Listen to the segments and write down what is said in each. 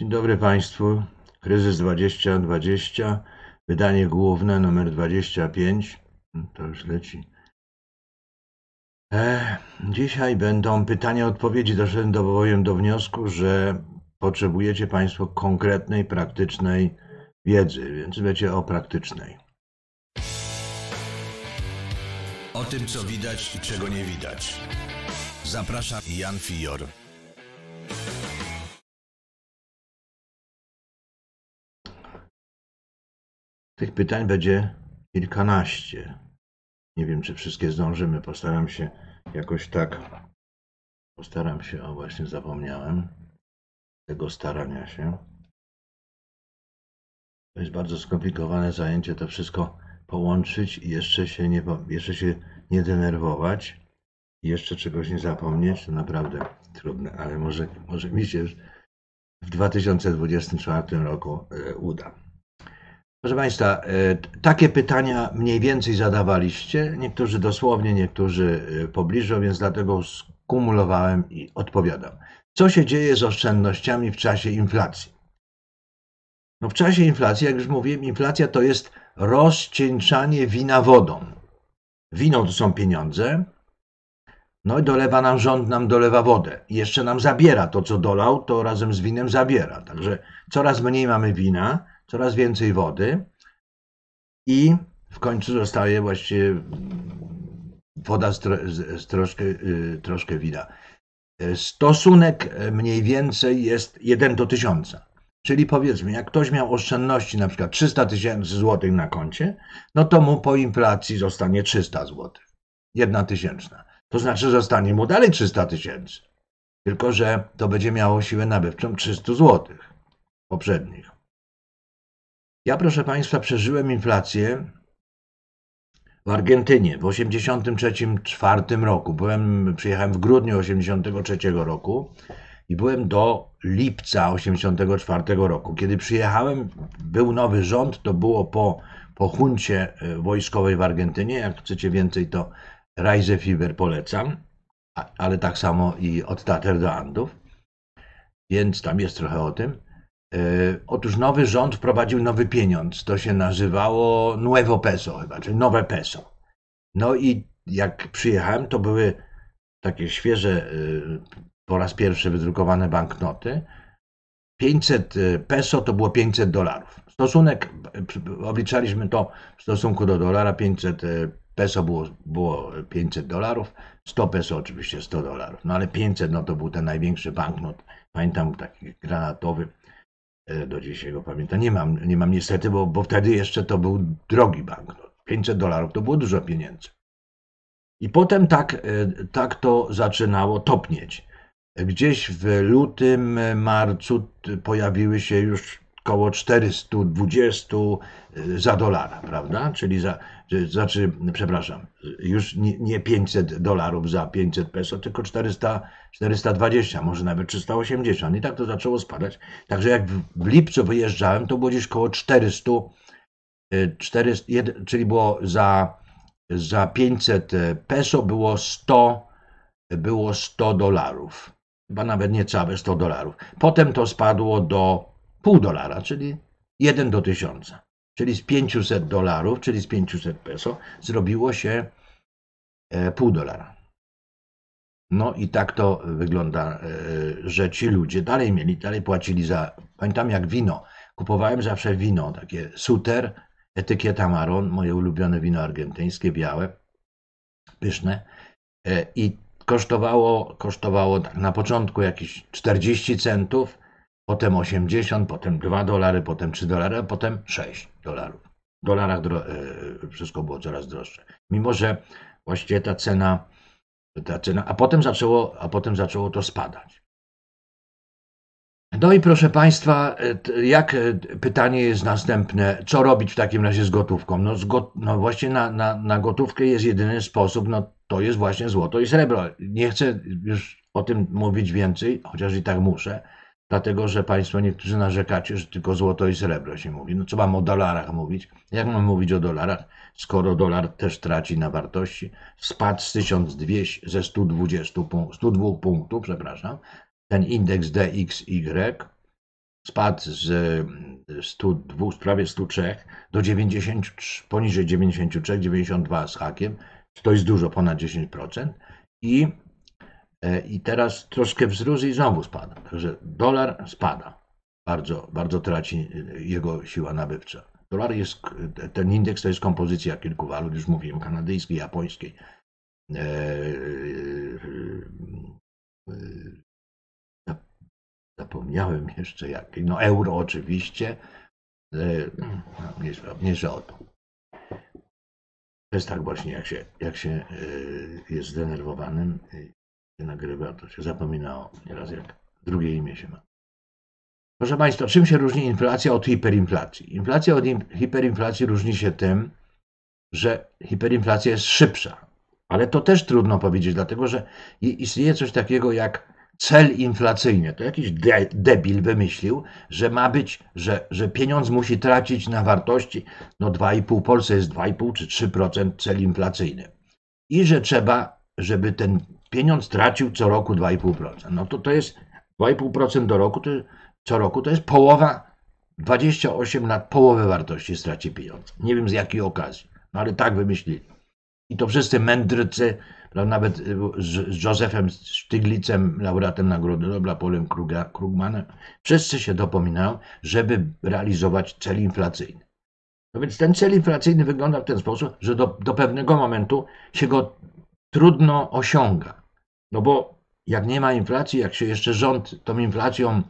Dzień dobry Państwu. Kryzys 2020, wydanie główne numer 25. No, to już leci. E, dzisiaj będą pytania, odpowiedzi. Doszedłem do, bowiem do wniosku, że potrzebujecie Państwo konkretnej, praktycznej wiedzy, więc wiecie o praktycznej. O tym, co widać i czego nie widać. Zapraszam Jan Fior. Tych pytań będzie kilkanaście. Nie wiem, czy wszystkie zdążymy. Postaram się jakoś tak. Postaram się, a właśnie zapomniałem tego starania się. To jest bardzo skomplikowane zajęcie, to wszystko połączyć i jeszcze się nie, jeszcze się nie denerwować i jeszcze czegoś nie zapomnieć, to naprawdę trudne, ale może, może mi się w 2024 roku e, uda. Proszę Państwa, e, takie pytania mniej więcej zadawaliście, niektórzy dosłownie, niektórzy e, pobliżu, więc dlatego skumulowałem i odpowiadam. Co się dzieje z oszczędnościami w czasie inflacji? No w czasie inflacji, jak już mówiłem, inflacja to jest rozcieńczanie wina wodą. Wino to są pieniądze, no i dolewa nam rząd, nam dolewa wodę. I jeszcze nam zabiera to, co dolał, to razem z winem zabiera. Także coraz mniej mamy wina, coraz więcej wody i w końcu zostaje właściwie woda z, tro, z troszkę, y, troszkę wina. E, stosunek e, mniej więcej jest 1 do 1000. Czyli powiedzmy, jak ktoś miał oszczędności na przykład 300 tysięcy złotych na koncie, no to mu po inflacji zostanie 300 zł. Jedna tysięczna. To znaczy zostanie mu dalej 300 tysięcy. Tylko, że to będzie miało siłę nabywczą 300 złotych poprzednich. Ja, proszę Państwa, przeżyłem inflację w Argentynie w 1983-1984 roku. Byłem, przyjechałem w grudniu 1983 roku i byłem do lipca 1984 roku. Kiedy przyjechałem, był nowy rząd, to było po, po huncie e, wojskowej w Argentynie. Jak chcecie więcej, to Rise Fever polecam, ale tak samo i od Tater do Andów, więc tam jest trochę o tym. E, otóż nowy rząd wprowadził nowy pieniądz. To się nazywało Nuevo Peso chyba, czyli nowe peso. No i jak przyjechałem, to były takie świeże, e, po raz pierwszy wydrukowane banknoty. 500 e, peso to było 500 dolarów. Stosunek, obliczaliśmy to w stosunku do dolara, 500 peso było, było 500 dolarów, 100 peso oczywiście 100 dolarów, no ale 500 no to był ten największy banknot, pamiętam taki granatowy, E, do dzisiaj go pamiętam. Nie mam, nie mam niestety, bo, bo wtedy jeszcze to był drogi banknot. 500 dolarów to było dużo pieniędzy. I potem tak, e, tak to zaczynało topnieć. Gdzieś w lutym, e, marcu pojawiły się już około 420 za dolara, prawda? Czyli za, Y, znaczy, przepraszam, już nie, nie 500 dolarów za 500 peso, tylko 400, 420, może nawet 380. I tak to zaczęło spadać. Także jak w lipcu wyjeżdżałem, to było gdzieś około 400, 400 czyli było za, za 500 y, peso było 100, było 100 dolarów. Chyba nawet niecałe 100 dolarów. Potem to spadło do pół dolara, czyli 1 do 1000. Czyli z 500 dolarów, czyli z 500 peso, zrobiło się e, pół dolara. No i tak to wygląda, e, że ci ludzie dalej mieli, dalej płacili za. Pamiętam jak wino. Kupowałem zawsze wino, takie suter, etykieta maron, moje ulubione wino argentyńskie, białe, pyszne. E, I kosztowało, kosztowało na początku jakieś 40 centów, potem 80, potem 2 dolary, potem 3 dolary, a potem 6 dolarów. W dolarach e, wszystko było coraz droższe. Mimo, że właściwie ta cena, ta cena a, potem zaczęło, a potem zaczęło to spadać. No i proszę Państwa, e, jak e, pytanie jest następne, co robić w takim razie z gotówką? No, z got, no właśnie na, na, na, gotówkę jest jedyny sposób, no to jest właśnie złoto i srebro. Nie chcę już o tym mówić więcej, chociaż i tak muszę Dlatego, że Państwo niektórzy narzekacie, że tylko złoto i srebro się mówi. No co mam o dolarach mówić? Jak mam mówić o dolarach, skoro dolar też traci na wartości? Spadł z 1200, ze 120 punkt, 102 punktów, przepraszam. Ten indeks DXY spadł z 102, prawie 103 do 90, poniżej 93, 92 z hakiem. To jest dużo, ponad 10%. I E, I teraz troszkę wzrósł i znowu spada. Także dolar spada. Bardzo, bardzo traci e, jego siła nabywcza. Dolar jest, e, ten indeks to jest kompozycja kilku walut, już mówiłem, kanadyjskiej, japońskiej, zapomniałem jeszcze jakiej. No euro oczywiście. Mniejsza, mniejsza o to. To jest tak właśnie, jak się, jak się jest zdenerwowanym, nagrywa, to się zapominało nieraz jak drugie imię się ma. Proszę Państwa, czym się różni inflacja od hiperinflacji? Inflacja od hiperinflacji różni się tym, że hiperinflacja jest szybsza. Ale to też trudno powiedzieć, dlatego że istnieje coś takiego jak cel inflacyjny. To jakiś de debil wymyślił, że ma być, że, że pieniądz musi tracić na wartości. No 2,5 Polsce jest 2,5 czy 3% cel inflacyjny. I że trzeba, żeby ten pieniądz tracił co roku 2,5%. No to to jest 2,5% do roku, to, co roku to jest połowa, 28 lat połowę wartości straci pieniądz. Nie wiem z jakiej okazji, no ale tak wymyślili. I to wszyscy mędrcy, no nawet z, Józefem Sztyglicem, laureatem Nagrody Nobla, Polem Kruga, Krugmanem, wszyscy się dopominają, żeby realizować cel inflacyjny. No więc ten cel inflacyjny wygląda w ten sposób, że do, do pewnego momentu się go trudno osiąga. No bo jak nie ma inflacji, jak się jeszcze rząd tą inflacją,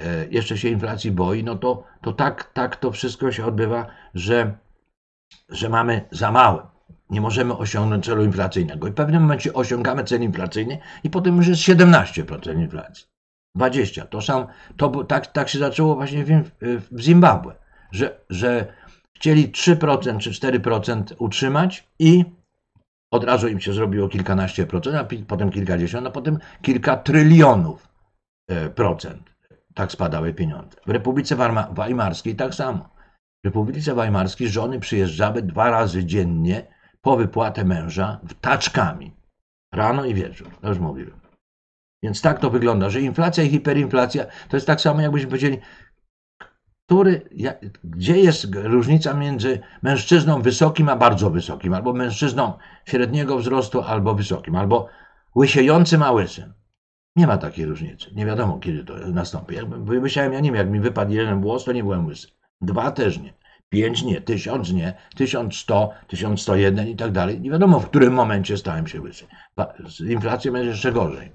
e, jeszcze się inflacji boi, no to, to tak, tak to wszystko się odbywa, że, że mamy za małe. Nie możemy osiągnąć celu inflacyjnego. I w pewnym momencie osiągamy cel inflacyjny i potem już jest 17% inflacji. 20. To sam, to, tak, tak się zaczęło właśnie w, w Zimbabwe, że, że chcieli 3% czy 4% utrzymać i od razu im się zrobiło kilkanaście procent, a potem kilkadziesiąt, a potem kilka trylionów e, procent. Tak spadały pieniądze. W Republice Weimarskiej tak samo. W Republice Weimarskiej żony przyjeżdżały dwa razy dziennie po wypłatę męża w taczkami. Rano i wieczór. To już mówiłem. Więc tak to wygląda, że inflacja i hiperinflacja to jest tak samo, jakbyśmy powiedzieli, który, gdzie jest różnica między mężczyzną wysokim a bardzo wysokim, albo mężczyzną średniego wzrostu, albo wysokim, albo łysiejącym a łysym. Nie ma takiej różnicy. Nie wiadomo, kiedy to nastąpi. Jakby myślałem, ja nie wiem, jak mi wypadł jeden włos, to nie byłem łysy. Dwa też nie. Pięć nie, tysiąc nie, tysiąc sto, tysiąc sto jeden i tak dalej. Nie wiadomo, w którym momencie stałem się łysy. Z inflacją będzie jeszcze gorzej.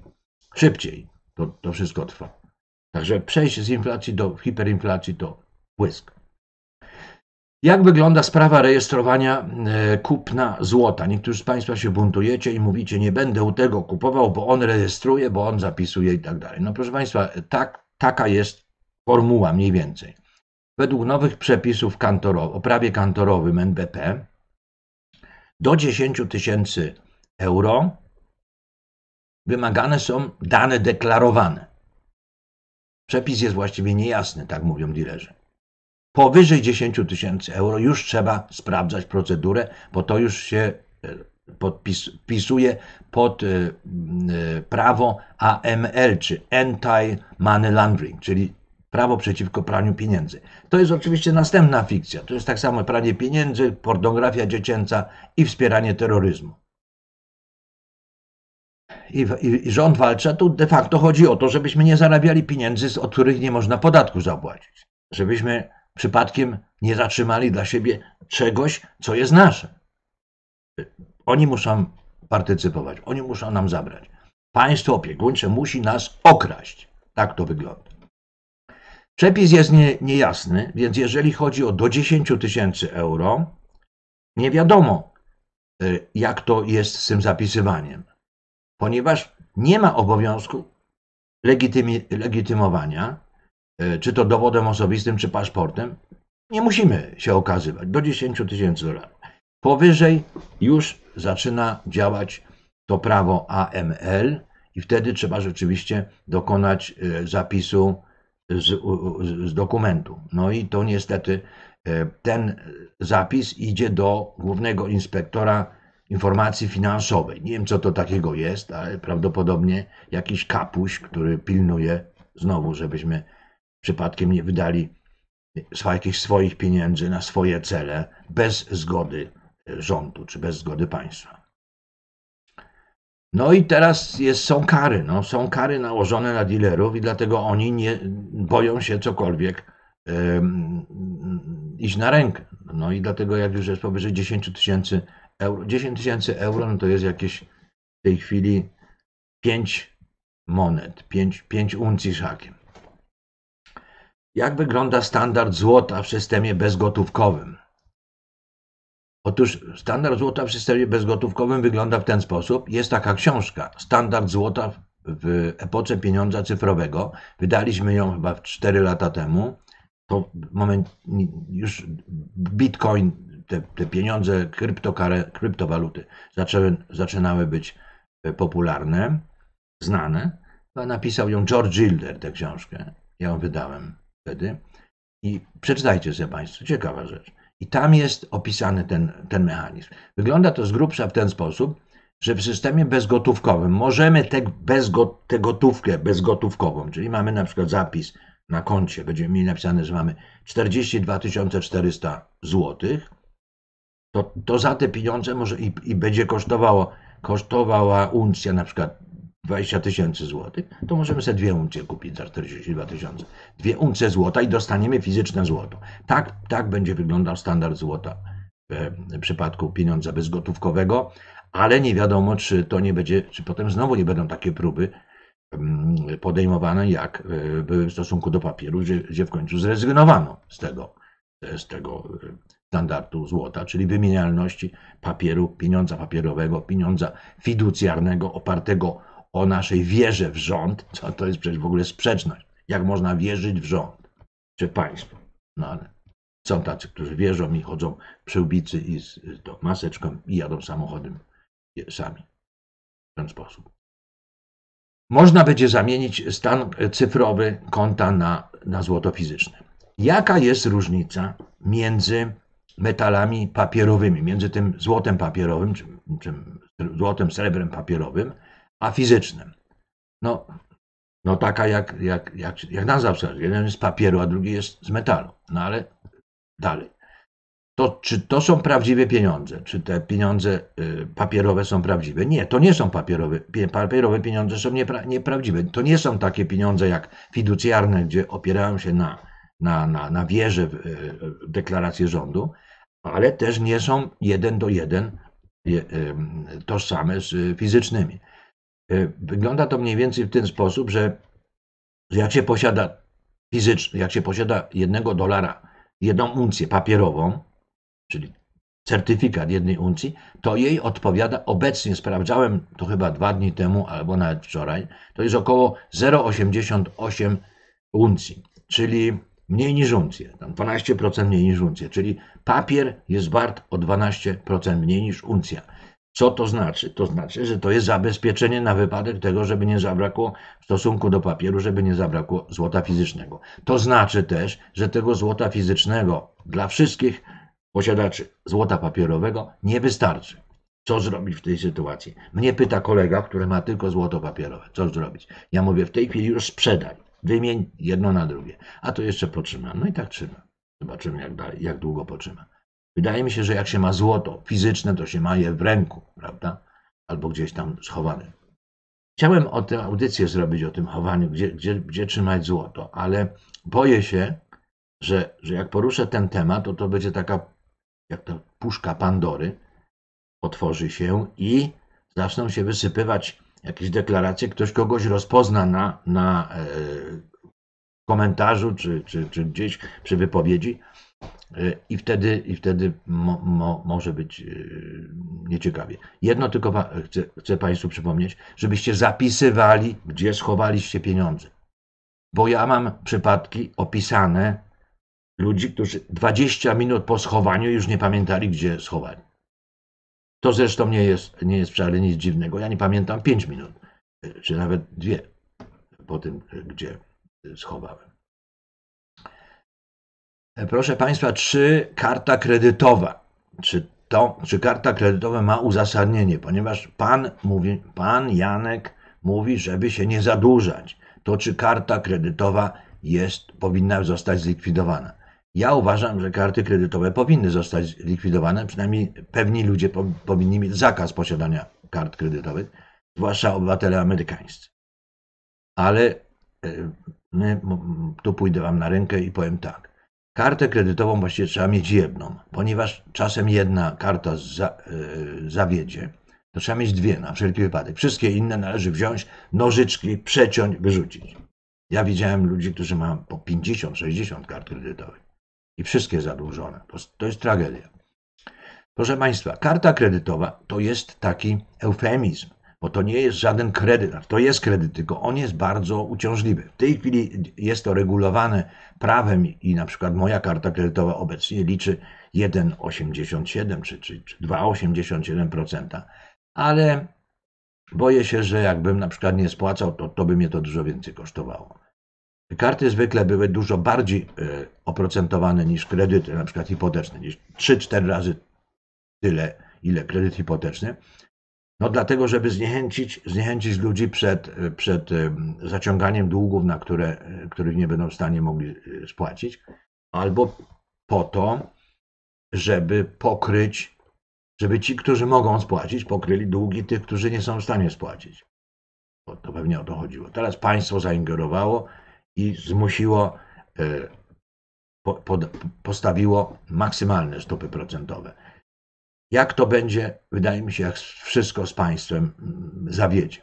Szybciej to, to wszystko trwa. Także przejście z inflacji do hiperinflacji to błysk. Jak wygląda sprawa rejestrowania e, kupna złota? Niektórzy z Państwa się buntujecie i mówicie, nie będę u tego kupował, bo on rejestruje, bo on zapisuje i tak dalej. No proszę Państwa, tak, taka jest formuła mniej więcej. Według nowych przepisów o prawie kantorowym NBP do 10 tysięcy euro wymagane są dane deklarowane. Przepis jest właściwie niejasny, tak mówią dilerzy. Powyżej 10 tysięcy euro już trzeba sprawdzać procedurę, bo to już się e, podpisuje pod e, e, prawo AML, czy Anti-Money Laundering, czyli prawo przeciwko praniu pieniędzy. To jest oczywiście następna fikcja. To jest tak samo pranie pieniędzy, pornografia dziecięca i wspieranie terroryzmu. I, i, i rząd walczy, a tu de facto chodzi o to, żebyśmy nie zarabiali pieniędzy, od których nie można podatku zapłacić. Żebyśmy przypadkiem nie zatrzymali dla siebie czegoś, co jest nasze. Oni muszą partycypować, oni muszą nam zabrać. Państwo opiekuńcze musi nas okraść. Tak to wygląda. Przepis jest nie, niejasny, więc jeżeli chodzi o do 10 tysięcy euro, nie wiadomo, y, jak to jest z tym zapisywaniem, ponieważ nie ma obowiązku legitymi, legitymowania E, czy to dowodem osobistym, czy paszportem, nie musimy się okazywać, do 10 tysięcy dolarów. Powyżej już zaczyna działać to prawo AML i wtedy trzeba rzeczywiście dokonać e, zapisu z, z, dokumentu. No i to niestety e, ten zapis idzie do głównego inspektora informacji finansowej. Nie wiem, co to takiego jest, ale prawdopodobnie jakiś kapuś, który pilnuje znowu, żebyśmy przypadkiem nie wydali jakichś swoich pieniędzy na swoje cele bez zgody e, rządu czy bez zgody państwa. No i teraz jest, są kary, no, są kary nałożone na dealerów i dlatego oni nie boją się cokolwiek yy, iść na rękę. No i dlatego jak już jest powyżej 10 tysięcy euro, 10 tysięcy euro no to jest jakieś w tej chwili 5 monet, 5, 5 uncji szakiem. Jak wygląda standard złota w systemie bezgotówkowym? Otóż standard złota w systemie bezgotówkowym wygląda w ten sposób. Jest taka książka, standard złota w epoce pieniądza cyfrowego. Wydaliśmy ją chyba 4 lata temu. To moment, już bitcoin, te, te pieniądze, kryptowaluty zaczęły, zaczynały być e, popularne, znane. Napisał ją George Gilder, tę książkę. Ja ją wydałem wtedy. I przeczytajcie sobie Państwo, ciekawa rzecz. I tam jest opisany ten, ten mechanizm. Wygląda to z grubsza w ten sposób, że w systemie bezgotówkowym możemy tę bezgo, gotówkę bezgotówkową, czyli mamy na przykład zapis na koncie, będziemy mieli napisane, że mamy 42 400 zł, to, to za te pieniądze może i, i będzie kosztowało, kosztowała uncja na przykład 20 tysięcy złotych, to możemy sobie dwie uncje kupić za 42 tysiące. Dwie uncje złota i dostaniemy fizyczne złoto. Tak, tak będzie wyglądał standard złota w przypadku pieniądza bezgotówkowego, ale nie wiadomo, czy to nie będzie, czy potem znowu nie będą takie próby mm, podejmowane, jak były e, w stosunku do papieru, gdzie, gdzie w końcu zrezygnowano z tego, e, z tego e, standardu złota, czyli wymienialności papieru, pieniądza papierowego, pieniądza fiducjarnego opartego o naszej wierze w rząd, co to jest przecież w ogóle sprzeczność. Jak można wierzyć w rząd czy państwo? No ale są tacy, którzy wierzą i chodzą przy ubicy i z, z tą maseczką i jadą samochodem sami. W ten sposób. Można będzie zamienić stan cyfrowy konta na, na złoto fizyczne. Jaka jest różnica między metalami papierowymi, między tym złotem papierowym, czym, złotem, srebrem papierowym, a fizycznym. No, no taka jak, jak, jak, jak nazwa wskazuje. Jeden jest z papieru, a drugi jest z metalu. No ale dalej. To czy to są prawdziwe pieniądze? Czy te pieniądze y, papierowe są prawdziwe? Nie, to nie są papierowe. Papierowe pieniądze są niepra, nieprawdziwe. To nie są takie pieniądze jak fiducjarne, gdzie opierają się na, na, na, na wierze w y, deklarację rządu, ale też nie są jeden do jeden y, tożsame z fizycznymi. Y, wygląda to mniej więcej w ten sposób, że jak się posiada fizycznie, jak się posiada jednego dolara, jedną uncję papierową, czyli certyfikat jednej uncji, to jej odpowiada, obecnie sprawdzałem to chyba dwa dni temu albo nawet wczoraj, to jest około 0,88 uncji, czyli mniej niż uncję, tam 12% mniej niż uncję, czyli papier jest wart o 12% mniej niż uncja. Co to znaczy? To znaczy, że to jest zabezpieczenie na wypadek tego, żeby nie zabrakło w stosunku do papieru, żeby nie zabrakło złota fizycznego. To znaczy też, że tego złota fizycznego dla wszystkich posiadaczy złota papierowego nie wystarczy. Co zrobić w tej sytuacji? Mnie pyta kolega, który ma tylko złoto papierowe. Co zrobić? Ja mówię, w tej chwili już sprzedaj. Wymień jedno na drugie. A to jeszcze potrzymam. No i tak trzyma. Zobaczymy, jak, dalej, jak długo potrzymam. Wydaje mi się, że jak się ma złoto fizyczne, to się ma je w ręku, prawda? Albo gdzieś tam schowane. Chciałem o tym audycję zrobić, o tym chowaniu, gdzie, gdzie, gdzie trzymać złoto, ale boję się, że, że jak poruszę ten temat, to to będzie taka, jak ta puszka Pandory, otworzy się i zaczną się wysypywać jakieś deklaracje, ktoś kogoś rozpozna na, na e, komentarzu czy, czy, czy gdzieś przy wypowiedzi, E, I wtedy, i wtedy mo, mo, może być e, nieciekawie. Jedno tylko chcę, chcę Państwu przypomnieć, żebyście zapisywali, gdzie schowaliście pieniądze. Bo ja mam przypadki opisane ludzi, którzy 20 minut po schowaniu już nie pamiętali, gdzie schowali. To zresztą nie jest, nie jest wcale nic dziwnego. Ja nie pamiętam 5 minut, e, czy nawet dwie po tym, gdzie schowałem. E, proszę Państwa, czy karta kredytowa, czy to, czy karta kredytowa ma uzasadnienie, ponieważ pan mówi, pan Janek mówi, żeby się nie zadłużać. To czy karta kredytowa jest, powinna zostać zlikwidowana? Ja uważam, że karty kredytowe powinny zostać zlikwidowane, przynajmniej pewni ludzie po, powinni mieć zakaz posiadania kart kredytowych, zwłaszcza obywatele amerykańscy. Ale e, tu pójdę Wam na rękę i powiem tak Kartę kredytową właściwie trzeba mieć jedną, ponieważ czasem jedna karta za, yy, zawiedzie. To trzeba mieć dwie na wszelki wypadek. Wszystkie inne należy wziąć, nożyczki, przeciąć, wyrzucić. Ja widziałem ludzi, którzy mają po 50, 60 kart kredytowych i wszystkie zadłużone. To jest tragedia. Proszę Państwa, karta kredytowa to jest taki eufemizm bo to nie jest żaden kredyt, to jest kredyt, tylko on jest bardzo uciążliwy. W tej chwili jest to regulowane prawem i na przykład moja karta kredytowa obecnie liczy 1,87 czy, czy, czy 2,87%, ale boję się, że jakbym na przykład nie spłacał, to, to by mnie to dużo więcej kosztowało. Karty zwykle były dużo bardziej y, oprocentowane niż kredyty, na przykład hipoteczne, gdzieś 3-4 razy tyle, ile kredyt hipoteczny. No dlatego, żeby zniechęcić, zniechęcić ludzi przed, przed zaciąganiem długów, na które, których nie będą w stanie mogli e, spłacić, albo po to, żeby pokryć, żeby ci, którzy mogą spłacić, pokryli długi tych, którzy nie są w stanie spłacić. Bo to pewnie o to chodziło. Teraz państwo zaingerowało i zmusiło, e, postawiło maksymalne stopy procentowe jak to będzie, wydaje mi się, jak wszystko z państwem mm, zawiedzie.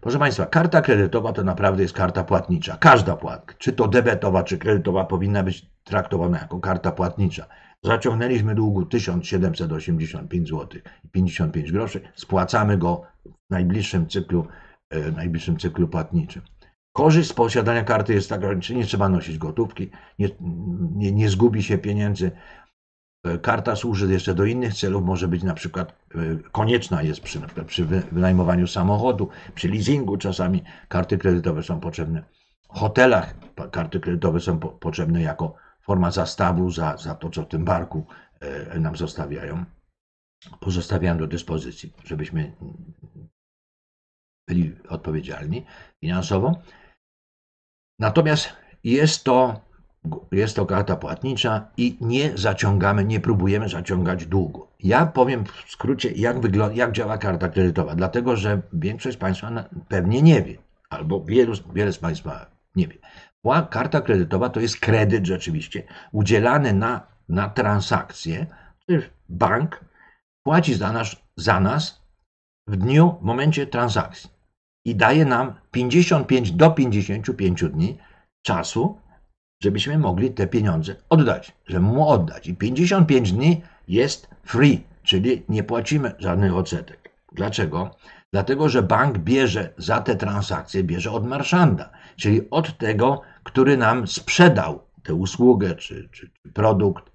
Proszę Państwa, karta kredytowa to naprawdę jest karta płatnicza. Każda płatka, czy to debetowa, czy kredytowa, powinna być traktowana jako karta płatnicza. Zaciągnęliśmy długu 1785 zł i 55 groszy, spłacamy go w najbliższym cyklu, e, w najbliższym cyklu płatniczym. Korzyść z posiadania karty jest taka, że nie trzeba nosić gotówki, nie, nie, nie zgubi się pieniędzy, E, karta służy jeszcze do innych celów, może być na przykład e, konieczna jest przy, przy wynajmowaniu samochodu, przy leasingu czasami karty kredytowe są potrzebne. W hotelach karty kredytowe są potrzebne jako forma zastawu za, za to, co w tym barku e, nam zostawiają. Pozostawiają do dyspozycji, żebyśmy byli odpowiedzialni finansowo. Natomiast jest to jest to karta płatnicza i nie zaciągamy, nie próbujemy zaciągać długu. Ja powiem w skrócie, jak, wygląda, jak działa karta kredytowa, dlatego że większość z Państwa pewnie nie wie, albo wielu, wiele z Państwa nie wie. Karta kredytowa to jest kredyt rzeczywiście udzielany na, na transakcje, bank płaci za nas, za nas w dniu, w momencie transakcji i daje nam 55 do 55 dni czasu żebyśmy mogli te pieniądze oddać, żeby mu oddać. I 55 dni jest free, czyli nie płacimy żadnych odsetek. Dlaczego? Dlatego, że bank bierze za te transakcje, bierze od marszanda, czyli od tego, który nam sprzedał tę usługę czy, czy, czy produkt,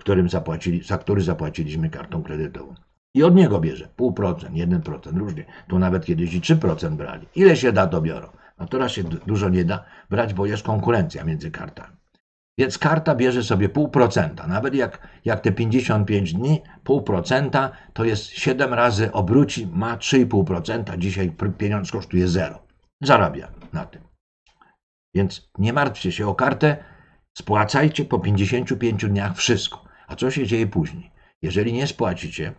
którym zapłacili, za który zapłaciliśmy kartą kredytową. I od niego bierze 0,5%, 1%, różnie. Tu nawet kiedyś i 3% brali. Ile się da, to biorą a teraz się dużo nie da brać, bo jest konkurencja między kartami. Więc karta bierze sobie pół procenta. Nawet jak, jak te 55 dni, pół procenta to jest 7 razy obróci, ma 3,5%. Dzisiaj pieniądz kosztuje zero. Zarabia na tym. Więc nie martwcie się o kartę, spłacajcie po 55 dniach wszystko. A co się dzieje później? Jeżeli nie spłacicie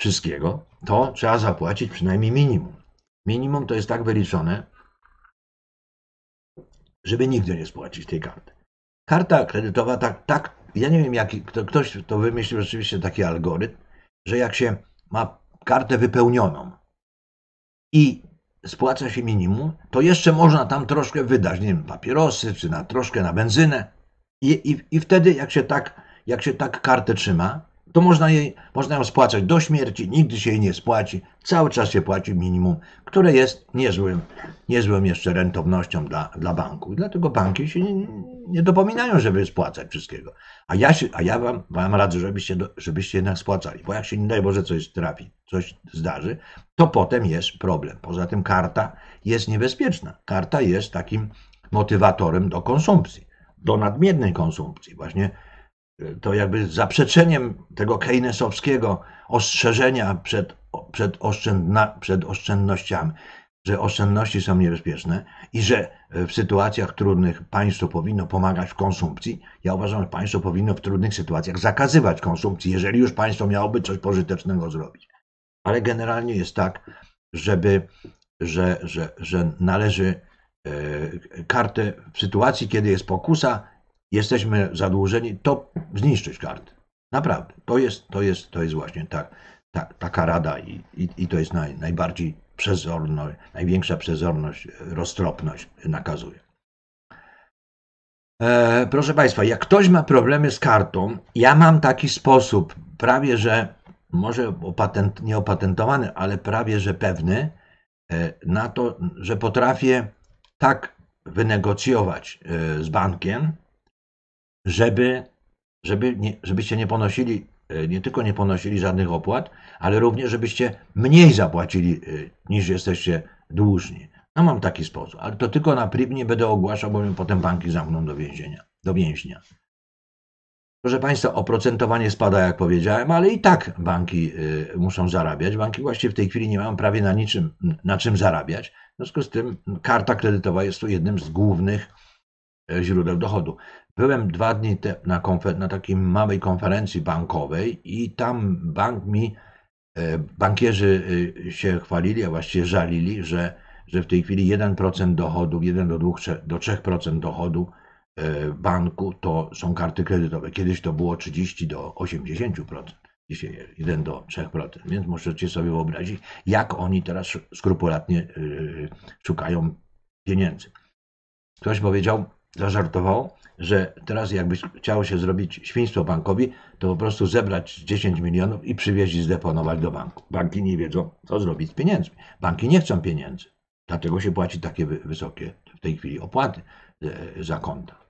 wszystkiego, to trzeba zapłacić przynajmniej minimum. Minimum to jest tak wyliczone, żeby nigdy nie spłacić tej karty. Karta kredytowa, tak, tak ja nie wiem, jaki, kto, ktoś to wymyślił rzeczywiście taki algorytm, że jak się ma kartę wypełnioną i spłaca się minimum, to jeszcze można tam troszkę wydać, nie wiem, papierosy, czy na troszkę na benzynę. I, i, i wtedy, jak się, tak, jak się tak kartę trzyma, to można, jej, można ją spłacać do śmierci, nigdy się jej nie spłaci, cały czas się płaci minimum, które jest niezłym, niezłą jeszcze rentownością dla, dla banku. I dlatego banki się nie, nie dopominają, żeby spłacać wszystkiego. A ja, się, a ja wam, wam radzę, żebyście, do, żebyście jednak spłacali, bo jak się nie daj Boże coś trafi, coś zdarzy, to potem jest problem. Poza tym karta jest niebezpieczna. Karta jest takim motywatorem do konsumpcji, do nadmiernej konsumpcji. Właśnie to jakby zaprzeczeniem tego keynesowskiego ostrzeżenia przed, przed, oszczędna, przed oszczędnościami, że oszczędności są niebezpieczne i że w sytuacjach trudnych państwo powinno pomagać w konsumpcji. Ja uważam, że państwo powinno w trudnych sytuacjach zakazywać konsumpcji, jeżeli już państwo miałoby coś pożytecznego zrobić. Ale generalnie jest tak, żeby, że, że, że należy e, kartę w sytuacji, kiedy jest pokusa, jesteśmy zadłużeni, to zniszczyć karty. Naprawdę. To jest, to jest, to jest właśnie ta, ta, taka rada i, i, i to jest naj, najbardziej przezorność, największa przezorność, roztropność nakazuje. E, proszę Państwa, jak ktoś ma problemy z kartą, ja mam taki sposób, prawie że, może opatent, nie opatentowany, ale prawie że pewny, e, na to, że potrafię tak wynegocjować e, z bankiem, żeby, żeby nie, żebyście nie ponosili, e, nie tylko nie ponosili żadnych opłat, ale również, żebyście mniej zapłacili e, niż jesteście dłużni. No mam taki sposób, ale to tylko na PRIP nie będę ogłaszał, bo mnie potem banki zamkną do więzienia, do więźnia. Proszę Państwa, oprocentowanie spada, jak powiedziałem, ale i tak banki e, muszą zarabiać. Banki właściwie w tej chwili nie mają prawie na niczym, na czym zarabiać. W związku z tym karta kredytowa jest tu jednym z głównych źródeł dochodu. Byłem dwa dni te, na, na takiej małej konferencji bankowej i tam bank mi, e, bankierzy e, się chwalili, a właściwie żalili, że, że w tej chwili 1% dochodu, 1 do 2, do 3% dochodu banku to są karty kredytowe. Kiedyś to było 30 do 80%, dzisiaj 1 do 3%. Więc możecie sobie wyobrazić, jak oni teraz skrupulatnie e, szukają pieniędzy. Ktoś powiedział, zażartowało, że teraz jakby chciało się zrobić świństwo bankowi, to po prostu zebrać 10 milionów i przywieźć i zdeponować do banku. Banki nie wiedzą, co zrobić z pieniędzmi. Banki nie chcą pieniędzy. Dlatego się płaci takie wysokie w tej chwili opłaty e, za konta.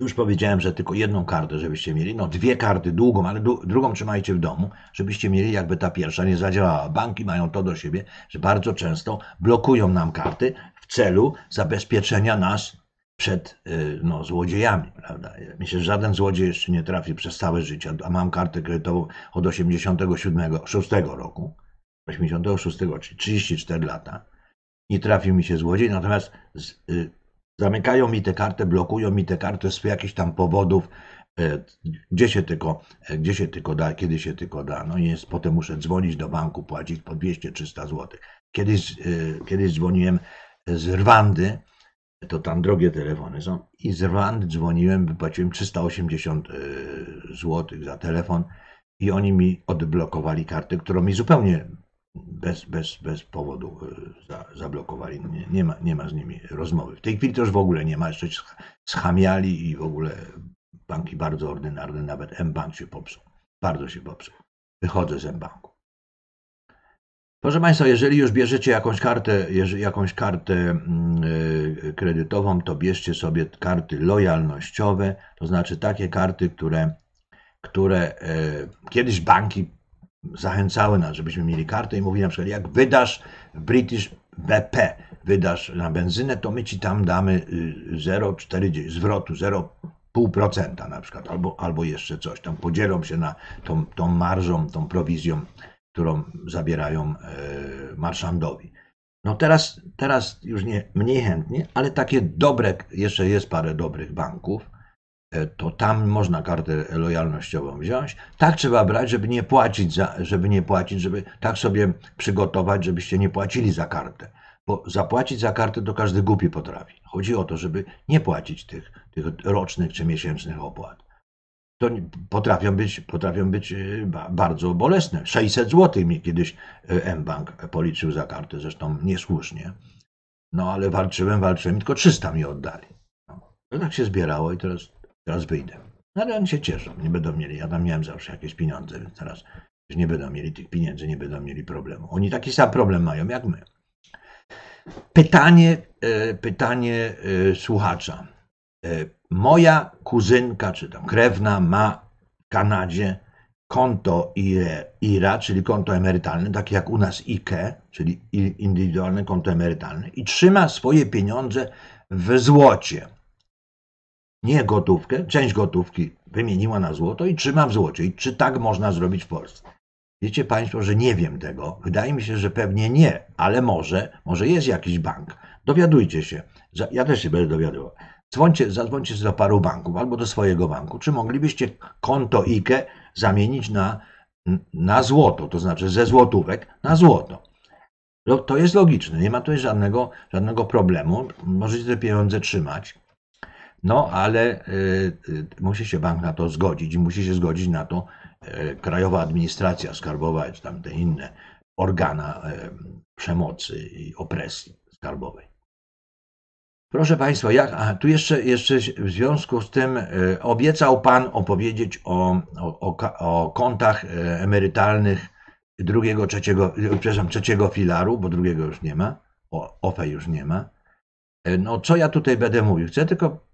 Już powiedziałem, że tylko jedną kartę, żebyście mieli, no dwie karty, długą, ale drugą trzymajcie w domu, żebyście mieli, jakby ta pierwsza nie zadziałała. Banki mają to do siebie, że bardzo często blokują nam karty celu zabezpieczenia nas przed y, no, złodziejami. Prawda? Myślę, że żaden złodziej jeszcze nie trafi przez całe życie, a mam kartę kredytową od 87, 6 roku, 86, czyli 34 lata. Nie trafił mi się złodziej, natomiast z, y, zamykają mi tę kartę, blokują mi tę kartę z jakichś tam powodów, e, gdzie się tylko, e, gdzie się tylko da, kiedy się tylko da. No jest, potem muszę dzwonić do banku, płacić po 200-300 zł. Kiedyś, e, kiedyś dzwoniłem z Rwandy, to tam drogie telefony są. I z Rwandy dzwoniłem, wypłaciłem 380 y, zł za telefon i oni mi odblokowali kartę, którą mi zupełnie bez, bez, bez powodu y, zablokowali. Nie, nie, ma, nie ma z nimi rozmowy. W tej chwili też w ogóle nie ma, jeszcze schamiali i w ogóle banki bardzo ordynarne, nawet M-Bank się popsuł. Bardzo się popsuł. Wychodzę z M-Banku. Proszę Państwa, jeżeli już bierzecie jakąś kartę, jakąś kartę mm, y, kredytową, to bierzcie sobie karty lojalnościowe, to znaczy takie karty, które, które e, kiedyś banki zachęcały nas, żebyśmy mieli kartę i mówili na przykład, jak wydasz British BP, wydasz na benzynę, to my ci tam damy 0,4 y, zwrotu, 0,5% na przykład, albo, albo jeszcze coś. Tam podzielą się na tą, tą marżą, tą prowizją którą zabierają e, marszandowi. No teraz, teraz już nie, mniej chętnie, ale takie dobre, jeszcze jest parę dobrych banków, e, to tam można kartę lojalnościową wziąć. Tak trzeba brać, żeby nie płacić, za, żeby nie płacić, żeby tak sobie przygotować, żebyście nie płacili za kartę. Bo zapłacić za kartę to każdy głupi potrafi. Chodzi o to, żeby nie płacić tych, tych rocznych czy miesięcznych opłat to potrafią być, potrafią być e, bardzo bolesne. 600 zł mi kiedyś e, M-Bank policzył za kartę, zresztą niesłusznie. No ale walczyłem, walczyłem, tylko 300 mi oddali. No, to tak się zbierało i teraz, teraz wyjdę. No, ale oni się cieszą, nie będą mieli. Ja tam miałem zawsze jakieś pieniądze, więc teraz już nie będą mieli tych pieniędzy, nie będą mieli problemu. Oni taki sam problem mają jak my. Pytanie, e, pytanie słuchacza. E, moja kuzynka czy tam krewna ma w Kanadzie konto IRA, czyli konto emerytalne, takie jak u nas IKE, czyli indywidualne konto emerytalne, i trzyma swoje pieniądze w złocie. Nie gotówkę, część gotówki wymieniła na złoto i trzyma w złocie. I czy tak można zrobić w Polsce? Wiecie Państwo, że nie wiem tego. Wydaje mi się, że pewnie nie, ale może, może jest jakiś bank. Dowiadujcie się. Ja też się będę dowiadywał. Dzwońcie, zadzwońcie do paru banków albo do swojego banku. Czy moglibyście konto IKE zamienić na, na złoto, to znaczy ze złotówek na złoto? to jest logiczne, nie ma tutaj żadnego, żadnego problemu. Możecie te pieniądze trzymać, no ale y, y, musi się bank na to zgodzić, musi się zgodzić na to y, Krajowa Administracja Skarbowa, czy tam te inne organa y, przemocy i opresji skarbowej. Proszę Państwa, jak, tu jeszcze, jeszcze w związku z tym e, obiecał Pan opowiedzieć o, o, o, o kontach e, emerytalnych drugiego, trzeciego, e, przepraszam, trzeciego filaru, bo drugiego już nie ma, o, OFE już nie ma. No co ja tutaj będę mówił? Chcę tylko,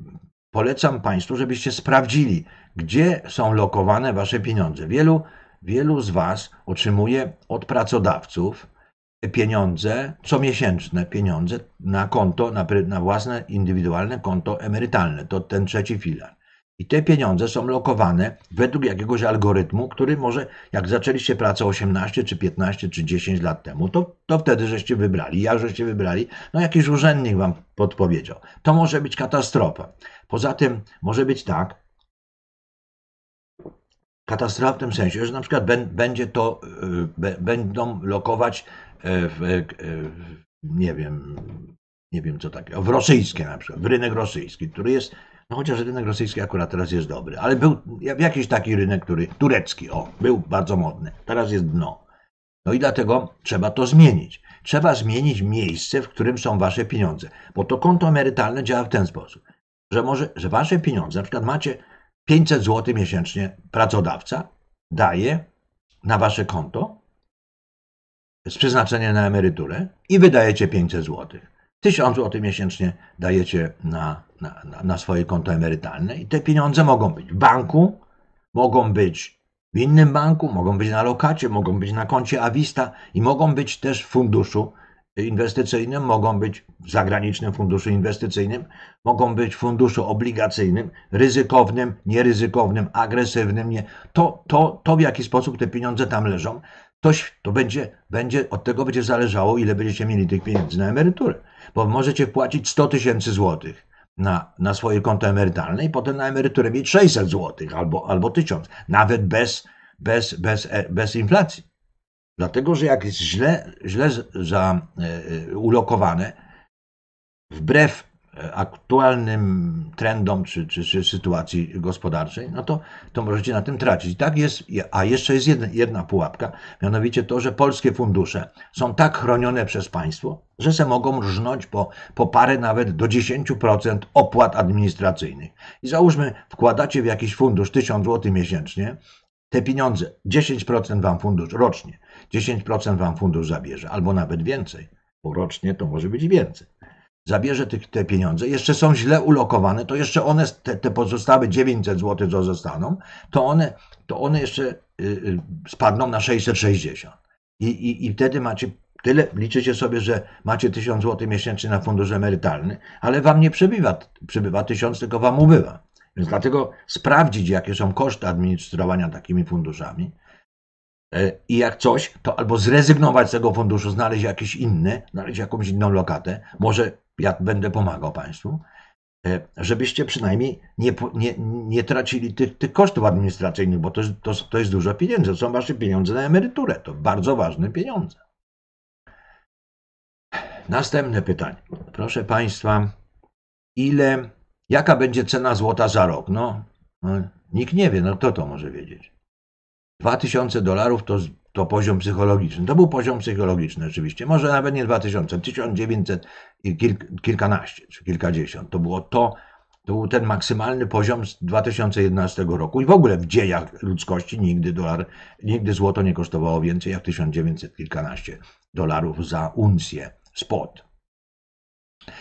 polecam Państwu, żebyście sprawdzili, gdzie są lokowane Wasze pieniądze. Wielu, wielu z Was otrzymuje od pracodawców, pieniądze, comiesięczne pieniądze na konto, na, na własne indywidualne konto emerytalne. To ten trzeci filar. I te pieniądze są lokowane według jakiegoś algorytmu, który może, jak zaczęliście pracę 18, czy 15, czy 10 lat temu, to, to wtedy żeście wybrali, jak żeście wybrali, no jakiś urzędnik wam podpowiedział. To może być katastrofa. Poza tym może być tak, katastrofa w tym sensie, że na przykład będzie to, y, będą lokować E, e, e, w, nie wiem, nie wiem co takie, w rosyjskie na przykład, w rynek rosyjski, który jest, no chociaż rynek rosyjski akurat teraz jest dobry, ale był jakiś taki rynek, który, turecki, o, był bardzo modny, teraz jest dno. No i dlatego trzeba to zmienić. Trzeba zmienić miejsce, w którym są wasze pieniądze, bo to konto emerytalne działa w ten sposób, że może, że wasze pieniądze, na przykład macie 500 zł miesięcznie, pracodawca daje na wasze konto z przeznaczenia na emeryturę i wydajecie 500 zł. 1000 zł miesięcznie dajecie na, na, na swoje konto emerytalne i te pieniądze mogą być w banku, mogą być w innym banku, mogą być na lokacie, mogą być na koncie Avista i mogą być też w funduszu inwestycyjnym, mogą być w zagranicznym funduszu inwestycyjnym, mogą być w funduszu obligacyjnym, ryzykownym, nieryzykownym, agresywnym. Nie. To, to, to, w jaki sposób te pieniądze tam leżą, Toś, to będzie, będzie, od tego będzie zależało, ile będziecie mieli tych pieniędzy na emeryturę. Bo możecie płacić 100 tysięcy złotych na, na swoje konto emerytalne i potem na emeryturę mieć 600 złotych albo, albo 1000, nawet bez, bez, bez, e, bez inflacji. Dlatego, że jak jest źle, źle za, e, e, ulokowane, wbrew aktualnym trendom czy, czy, czy sytuacji gospodarczej, no to, to możecie na tym tracić. I tak jest, a jeszcze jest jedna, jedna pułapka, mianowicie to, że polskie fundusze są tak chronione przez państwo, że se mogą rżnąć po, po parę nawet do 10% opłat administracyjnych. I załóżmy, wkładacie w jakiś fundusz 1000 zł miesięcznie, te pieniądze, 10% wam fundusz rocznie, 10% wam fundusz zabierze, albo nawet więcej, bo rocznie to może być więcej zabierze tych, te pieniądze, jeszcze są źle ulokowane, to jeszcze one, te, te pozostałe 900 zł, co zostaną, to one, to one jeszcze y, y, spadną na 660. I, i, I wtedy macie tyle, liczycie sobie, że macie 1000 zł miesięcznie na fundusz emerytalny, ale wam nie przebywa przebywa 1000, tylko wam ubywa. Więc dlatego sprawdzić, jakie są koszty administrowania takimi funduszami, e, i jak coś, to albo zrezygnować z tego funduszu, znaleźć jakiś inny, znaleźć jakąś inną lokatę. Może ja będę pomagał Państwu, e, żebyście przynajmniej nie, nie, nie tracili tych, tych kosztów administracyjnych, bo to, to, to jest dużo pieniędzy. To są Wasze pieniądze na emeryturę. To bardzo ważne pieniądze. Następne pytanie. Proszę Państwa, ile, jaka będzie cena złota za rok? No, no nikt nie wie, no kto to może wiedzieć? 2000 dolarów to to poziom psychologiczny. To był poziom psychologiczny oczywiście, może nawet nie 2000, 1900 i kilkanaście czy kilkadziesiąt. To było to, to był ten maksymalny poziom z 2011 roku i w ogóle w dziejach ludzkości nigdy dolar, nigdy złoto nie kosztowało więcej jak 1900 kilkanaście dolarów za uncję spot.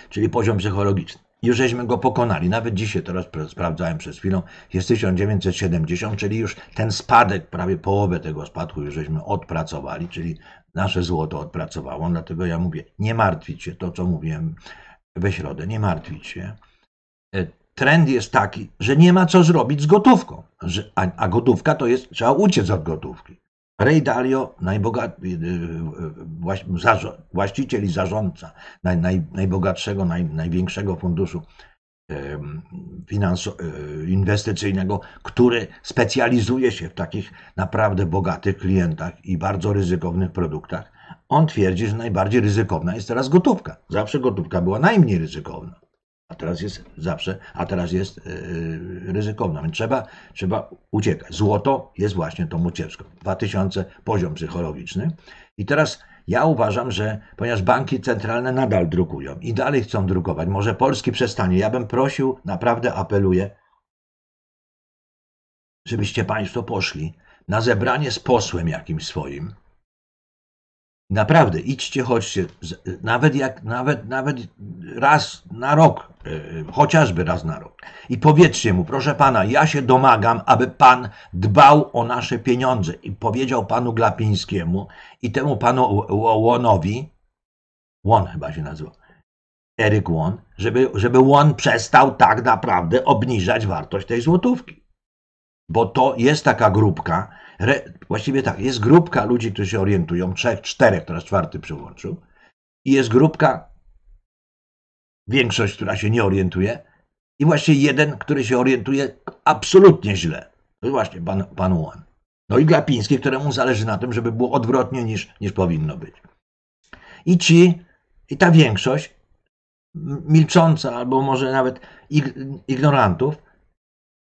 Czyli poziom psychologiczny już żeśmy go pokonali. Nawet dzisiaj, teraz sprawdzałem przez chwilę, jest 1970, czyli już ten spadek, prawie połowę tego spadku już żeśmy odpracowali, czyli nasze złoto odpracowało. Dlatego ja mówię, nie martwić się, to co mówiłem we środę, nie martwić się. E, trend jest taki, że nie ma co zrobić z gotówką, a gotówka to jest, trzeba uciec od gotówki. Ray Dalio, y, y, właściciel i zarządca naj, naj, najbogatszego, naj, największego funduszu finansu, y, inwestycyjnego, który specjalizuje się w takich naprawdę bogatych klientach i bardzo ryzykownych produktach, on twierdzi, że najbardziej ryzykowna jest teraz gotówka. Zawsze gotówka była najmniej ryzykowna a teraz jest zawsze, a teraz jest e, ryzykowna. Więc trzeba, trzeba uciekać. Złoto jest właśnie tą ucieczką. 2000 poziom psychologiczny. I teraz ja uważam, że ponieważ banki centralne nadal drukują i dalej chcą drukować, może Polski przestanie. Ja bym prosił, naprawdę apeluję, żebyście Państwo poszli na zebranie z posłem jakimś swoim, Naprawdę, idźcie, chodźcie. Nawet jak, nawet, nawet raz na rok, e, chociażby raz na rok. I powiedzcie mu, proszę pana, ja się domagam, aby pan dbał o nasze pieniądze. I powiedział panu Glapińskiemu i temu panu Łonowi, Łon chyba się nazywa, Eryk Łon, żeby, żeby Łon przestał tak naprawdę obniżać wartość tej złotówki. Bo to jest taka grupka, re, właściwie tak, jest grupka ludzi, którzy się orientują, trzech, czterech, teraz czwarty przyłączył, i jest grupka, większość, która się nie orientuje, i właśnie jeden, który się orientuje absolutnie źle. To no właśnie pan, pan Łan. No i Glapiński, któremu zależy na tym, żeby było odwrotnie niż, niż powinno być. I ci, i ta większość milcząca, albo może nawet ignorantów,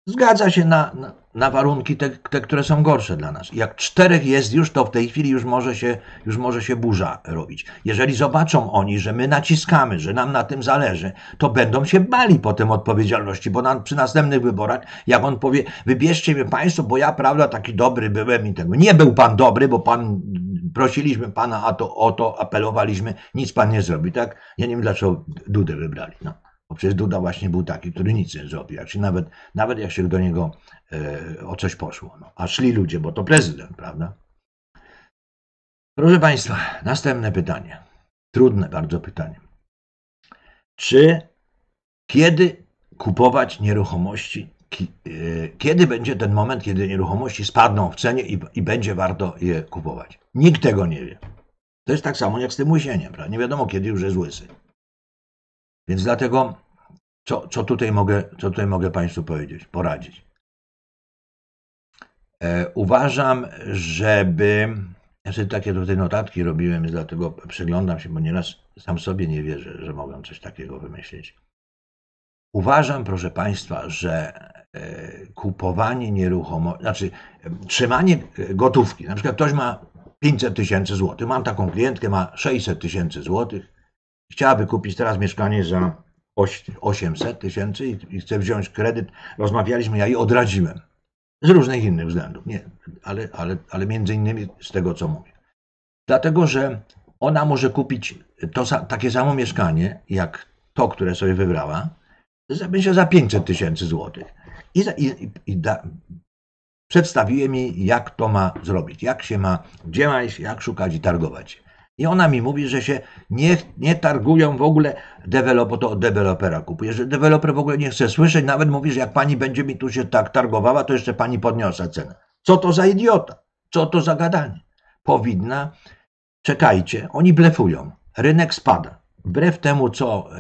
zgadza się na, na na warunki te, te, które są gorsze dla nas. Jak czterech jest już, to w tej chwili już może, się, już może się burza robić. Jeżeli zobaczą oni, że my naciskamy, że nam na tym zależy, to będą się bali potem odpowiedzialności, bo na, przy następnych wyborach, jak on powie, wybierzcie mnie państwo, bo ja, prawda, taki dobry byłem i tego. Nie był pan dobry, bo pan prosiliśmy pana a to, o to, apelowaliśmy, nic pan nie zrobi, tak? Ja nie wiem, dlaczego Dudę wybrali, no. Bo przecież Duda właśnie był taki, który nic nie zrobił. Czy nawet, nawet jak się do niego o coś poszło. No, a szli ludzie, bo to prezydent, prawda? Proszę Państwa, następne pytanie. Trudne bardzo pytanie. Czy kiedy kupować nieruchomości? E, kiedy będzie ten moment, kiedy nieruchomości spadną w cenie i, i będzie warto je kupować? Nikt tego nie wie. To jest tak samo jak z tym łysieniem, prawda? Nie wiadomo, kiedy już jest łysy. Więc dlatego, co, co, tutaj mogę, co tutaj mogę Państwu powiedzieć, poradzić? E, uważam, żeby. Ja znaczy sobie takie tutaj notatki robiłem, więc dlatego przyglądam się, bo nieraz sam sobie nie wierzę, że mogę coś takiego wymyślić. Uważam, proszę Państwa, że e, kupowanie nieruchomości, znaczy e, trzymanie gotówki, na przykład ktoś ma 500 tysięcy złotych, mam taką klientkę, ma 600 tysięcy złotych, chciałaby kupić teraz mieszkanie za 800 tysięcy i chce wziąć kredyt. Rozmawialiśmy, ja jej odradziłem z różnych innych względów, nie, ale, ale, ale między innymi z tego, co mówię. Dlatego, że ona może kupić to, takie samo mieszkanie, jak to, które sobie wybrała, będzie za 500 tysięcy złotych. I, i, i da, przedstawiłem jak to ma zrobić, jak się ma, gdzie ma iść, jak szukać i targować. I ona mi mówi, że się nie, nie targują w ogóle deweloper, to od dewelopera kupuje, że deweloper w ogóle nie chce słyszeć, nawet mówi, że jak pani będzie mi tu się tak targowała, to jeszcze pani podniosę cenę. Co to za idiota? Co to za gadanie? Powinna, czekajcie, oni blefują, rynek spada. Wbrew temu, co e,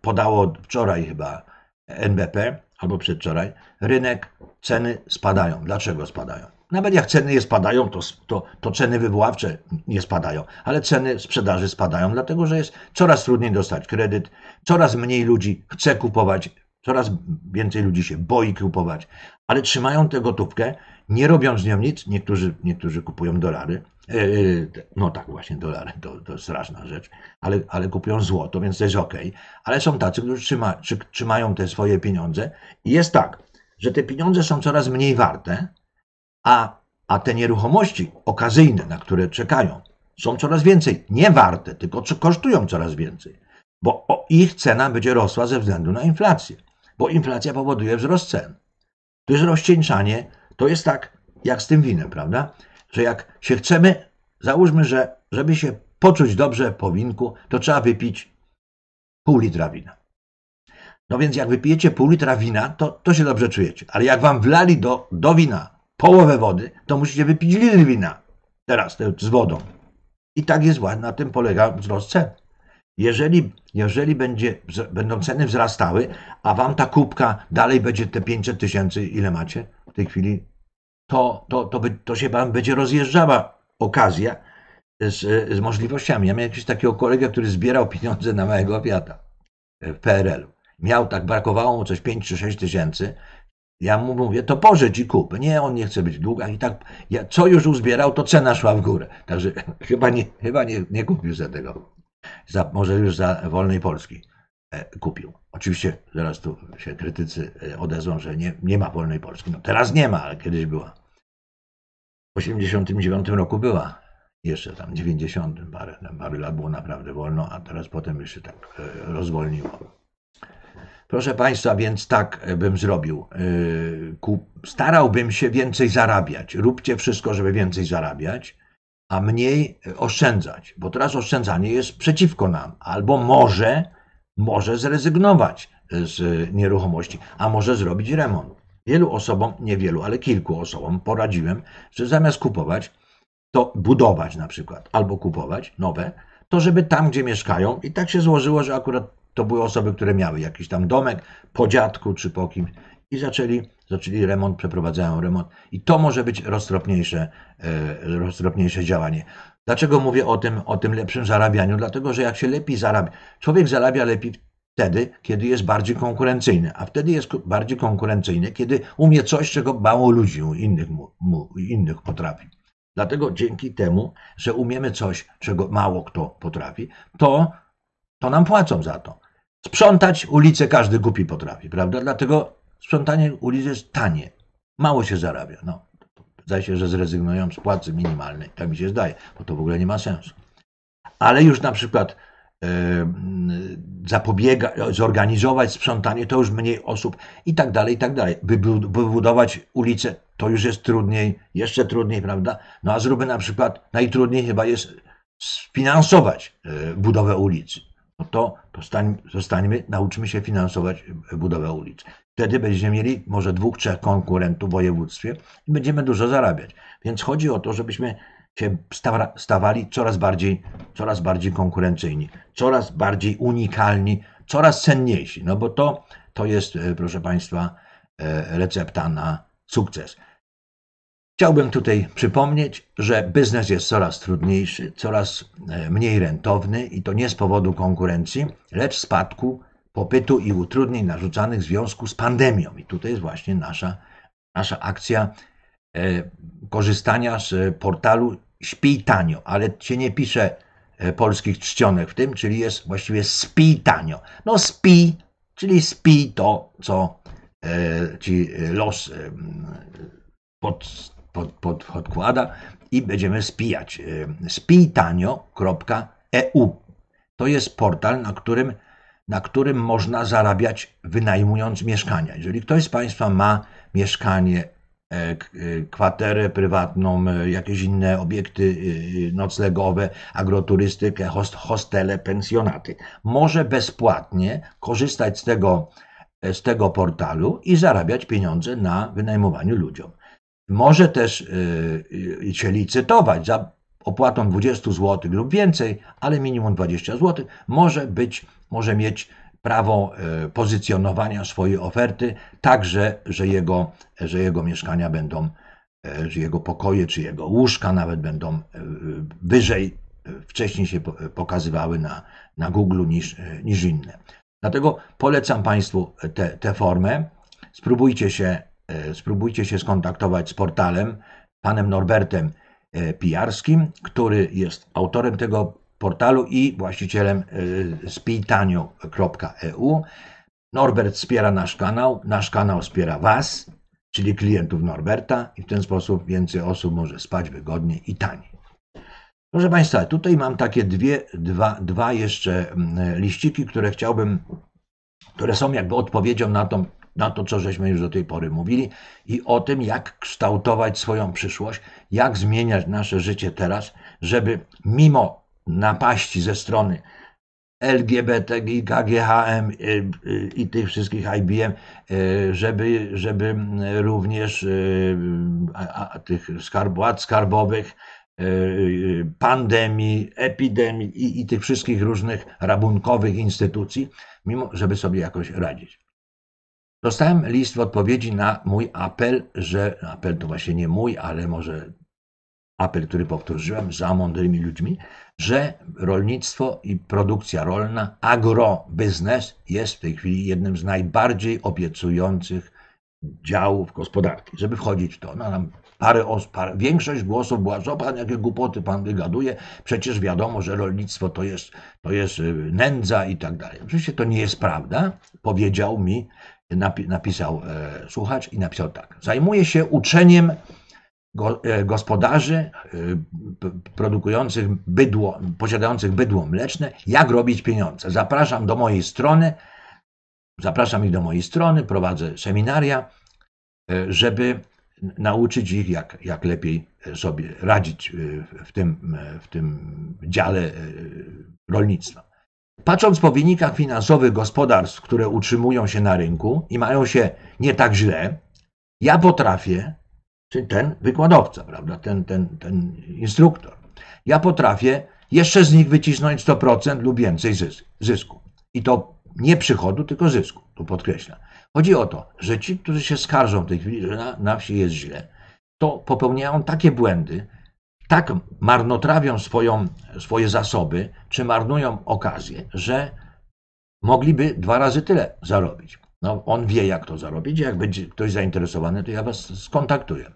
podało wczoraj chyba NBP, albo przedwczoraj, rynek, ceny spadają. Dlaczego spadają? Nawet jak ceny nie spadają, to, to, to, ceny wywoławcze nie spadają, ale ceny sprzedaży spadają, dlatego że jest coraz trudniej dostać kredyt, coraz mniej ludzi chce kupować, coraz więcej ludzi się boi kupować, ale trzymają tę gotówkę, nie robiąc z nią nic. Niektórzy, niektórzy kupują dolary. E, e, no tak, właśnie, dolary to, to straszna rzecz, ale, ale kupują złoto, więc to jest ok. Ale są tacy, którzy trzyma, trzymają te swoje pieniądze i jest tak, że te pieniądze są coraz mniej warte, a, a te nieruchomości okazyjne, na które czekają, są coraz więcej nie warte, tylko kosztują coraz więcej, bo ich cena będzie rosła ze względu na inflację, bo inflacja powoduje wzrost cen. To jest rozcieńczanie, to jest tak jak z tym winem, prawda? Że jak się chcemy, załóżmy, że żeby się poczuć dobrze po winku, to trzeba wypić pół litra wina. No więc jak wypijecie pół litra wina, to, to się dobrze czujecie. Ale jak wam wlali do, do wina połowę wody, to musicie wypić litr wina. Teraz z wodą. I tak jest właśnie, na tym polega wzrost cen. Jeżeli, jeżeli będzie, będą ceny wzrastały, a wam ta kubka dalej będzie te 500 tysięcy, ile macie w tej chwili, to, to, to, by, to się wam będzie rozjeżdżała okazja z, z możliwościami. Ja miałem jakiegoś takiego kolegę, który zbierał pieniądze na małego wiata w PRL-u. Miał tak, brakowało mu coś 5 czy 6 tysięcy ja mu mówię, to pożycz i kup. Nie, on nie chce być w długach i tak, ja, co już uzbierał, to cena szła w górę. Także chyba nie, chyba nie, nie kupił za tego. Za, może już za wolnej Polski e, kupił. Oczywiście zaraz tu się krytycy e, odezwą, że nie, nie ma wolnej Polski. No teraz nie ma, ale kiedyś była. W 89 roku była. Jeszcze tam 90 parę, tam parę lat było naprawdę wolno, a teraz potem jeszcze tak e, rozwolniło. Proszę Państwa, więc tak e, bym zrobił. E, starałbym się więcej zarabiać. Róbcie wszystko, żeby więcej zarabiać, a mniej e, oszczędzać, bo teraz oszczędzanie jest przeciwko nam. Albo może, może zrezygnować z nieruchomości, a może zrobić remont. Wielu osobom, niewielu, ale kilku osobom poradziłem, że zamiast kupować, to budować na przykład, albo kupować nowe, to żeby tam, gdzie mieszkają, i tak się złożyło, że akurat to były osoby, które miały jakiś tam domek po dziadku czy po kimś i zaczęli, zaczęli remont, przeprowadzają remont. I to może być roztropniejsze, e, roztropniejsze działanie. Dlaczego mówię o tym, o tym lepszym zarabianiu? Dlatego, że jak się lepiej zarabia, człowiek zarabia lepiej wtedy, kiedy jest bardziej konkurencyjny, a wtedy jest bardziej konkurencyjny, kiedy umie coś, czego mało ludzi u innych, mu, mu, innych potrafi. Dlatego dzięki temu, że umiemy coś, czego mało kto potrafi, to, to nam płacą za to. Sprzątać ulicę każdy głupi potrafi, prawda? Dlatego sprzątanie ulicy jest tanie. Mało się zarabia. No, zdaje się, że zrezygnują z płacy minimalnej. Tak mi się zdaje, bo to w ogóle nie ma sensu. Ale już na przykład zapobiegać, zapobiega, zorganizować sprzątanie, to już mniej osób i tak dalej, i tak dalej. By wybudować ulicę, to już jest trudniej, jeszcze trudniej, prawda? No a zróbmy na przykład, najtrudniej chyba jest sfinansować e, budowę ulicy. No to, to stań, zostańmy, nauczmy się finansować e, budowę ulic. Wtedy będziemy mieli może dwóch, trzech konkurentów w województwie i będziemy dużo zarabiać. Więc chodzi o to, żebyśmy się stawali coraz bardziej, coraz bardziej konkurencyjni, coraz bardziej unikalni, coraz cenniejsi. No bo to, to jest, e, proszę Państwa, e, recepta na sukces. Chciałbym tutaj przypomnieć, że biznes jest coraz trudniejszy, coraz e, mniej rentowny i to nie z powodu konkurencji, lecz spadku popytu i utrudnień narzucanych w związku z pandemią. I tutaj jest właśnie nasza, nasza akcja e, korzystania z portalu Śpi Tanio, ale się nie pisze e, polskich czcionek w tym, czyli jest właściwie Spi Tanio. No spij, czyli spij to, co ci los pod pod, pod, podkłada i będziemy spijać. Y, spijtanio.eu to jest portal, na którym, na którym można zarabiać wynajmując mieszkania. Jeżeli ktoś z Państwa ma mieszkanie, e, e, kwaterę prywatną, e, jakieś inne obiekty noclegowe, agroturystykę, host, hostele, pensjonaty, może bezpłatnie korzystać z tego, z tego portalu i zarabiać pieniądze na wynajmowaniu ludziom. Może też y, y, się licytować za opłatą 20 zł lub więcej, ale minimum 20 zł. Może być, może mieć prawo y, pozycjonowania swojej oferty, także, że jego, że jego mieszkania będą, że jego pokoje czy jego łóżka nawet będą wyżej, wcześniej się pokazywały na, na Google niż, niż inne. Dlatego polecam Państwu tę formę. Spróbujcie się E, spróbujcie się skontaktować z portalem, panem Norbertem e, Pijarskim, który jest autorem tego portalu i właścicielem e, spitaniu.eu. Norbert wspiera nasz kanał, nasz kanał wspiera Was, czyli klientów Norberta i w ten sposób więcej osób może spać wygodnie i taniej. Proszę Państwa, tutaj mam takie dwie, dwa, dwa jeszcze mm, liściki, które chciałbym, które są jakby odpowiedzią na tą na to, co żeśmy już do tej pory mówili i o tym, jak kształtować swoją przyszłość, jak zmieniać nasze życie teraz, żeby mimo napaści ze strony LGBTI, KGHM y, y, i tych wszystkich IBM, y, żeby, żeby również tych władz skarbowych, pandemii, epidemii i, i, tych wszystkich różnych rabunkowych instytucji, mimo żeby sobie jakoś radzić. Dostałem list w odpowiedzi na mój apel, że apel to właśnie nie mój, ale może apel, który powtórzyłem za mądrymi ludźmi, że rolnictwo i produkcja rolna, agrobiznes jest w tej chwili jednym z najbardziej obiecujących działów gospodarki, żeby wchodzić w to. No, nam parę os, parę, większość głosów była, co pan, jakie głupoty pan wygaduje, przecież wiadomo, że rolnictwo to jest, to jest y, nędza i tak dalej. Oczywiście to nie jest prawda, powiedział mi napisał e, słuchacz i napisał tak. Zajmuje się uczeniem e, gospodarzy e, produkujących bydło, posiadających bydło mleczne, jak robić pieniądze. Zapraszam do mojej strony, zapraszam ich do mojej strony, prowadzę seminaria, żeby nauczyć ich, jak, jak lepiej sobie radzić w tym, w tym dziale rolnictwa. Patrząc po wynikach finansowych gospodarstw, które utrzymują się na rynku i mają się nie tak źle, ja potrafię, czy ten wykładowca, prawda, ten, ten, ten instruktor, ja potrafię jeszcze z nich wycisnąć 100% lub więcej zysku. I to nie przychodu, tylko zysku, tu podkreślam. Chodzi o to, że ci, którzy się skarżą w tej chwili, że na, na wsi jest źle, to popełniają takie błędy, tak marnotrawią swoją, swoje zasoby, czy marnują okazję, że mogliby dwa razy tyle zarobić. No, on wie, jak to zarobić. Jak będzie ktoś zainteresowany, to ja was skontaktuję.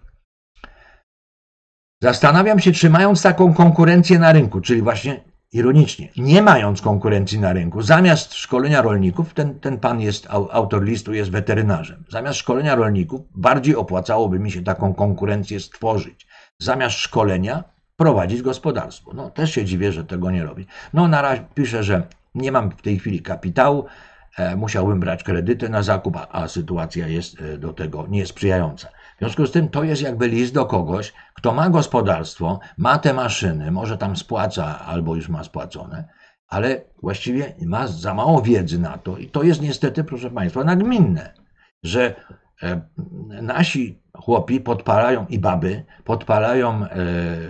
Zastanawiam się, czy mając taką konkurencję na rynku, czyli właśnie ironicznie, nie mając konkurencji na rynku, zamiast szkolenia rolników, ten, ten pan jest autor listu, jest weterynarzem, zamiast szkolenia rolników bardziej opłacałoby mi się taką konkurencję stworzyć zamiast szkolenia prowadzić gospodarstwo. No też się dziwię, że tego nie robi. No na razie pisze, że nie mam w tej chwili kapitału, e, musiałbym brać kredyty na zakup, a, a sytuacja jest e, do tego niesprzyjająca. W związku z tym to jest jakby list do kogoś, kto ma gospodarstwo, ma te maszyny, może tam spłaca albo już ma spłacone, ale właściwie ma za mało wiedzy na to i to jest niestety, proszę Państwa, nagminne, że e, nasi chłopi podpalają i baby podpalają e,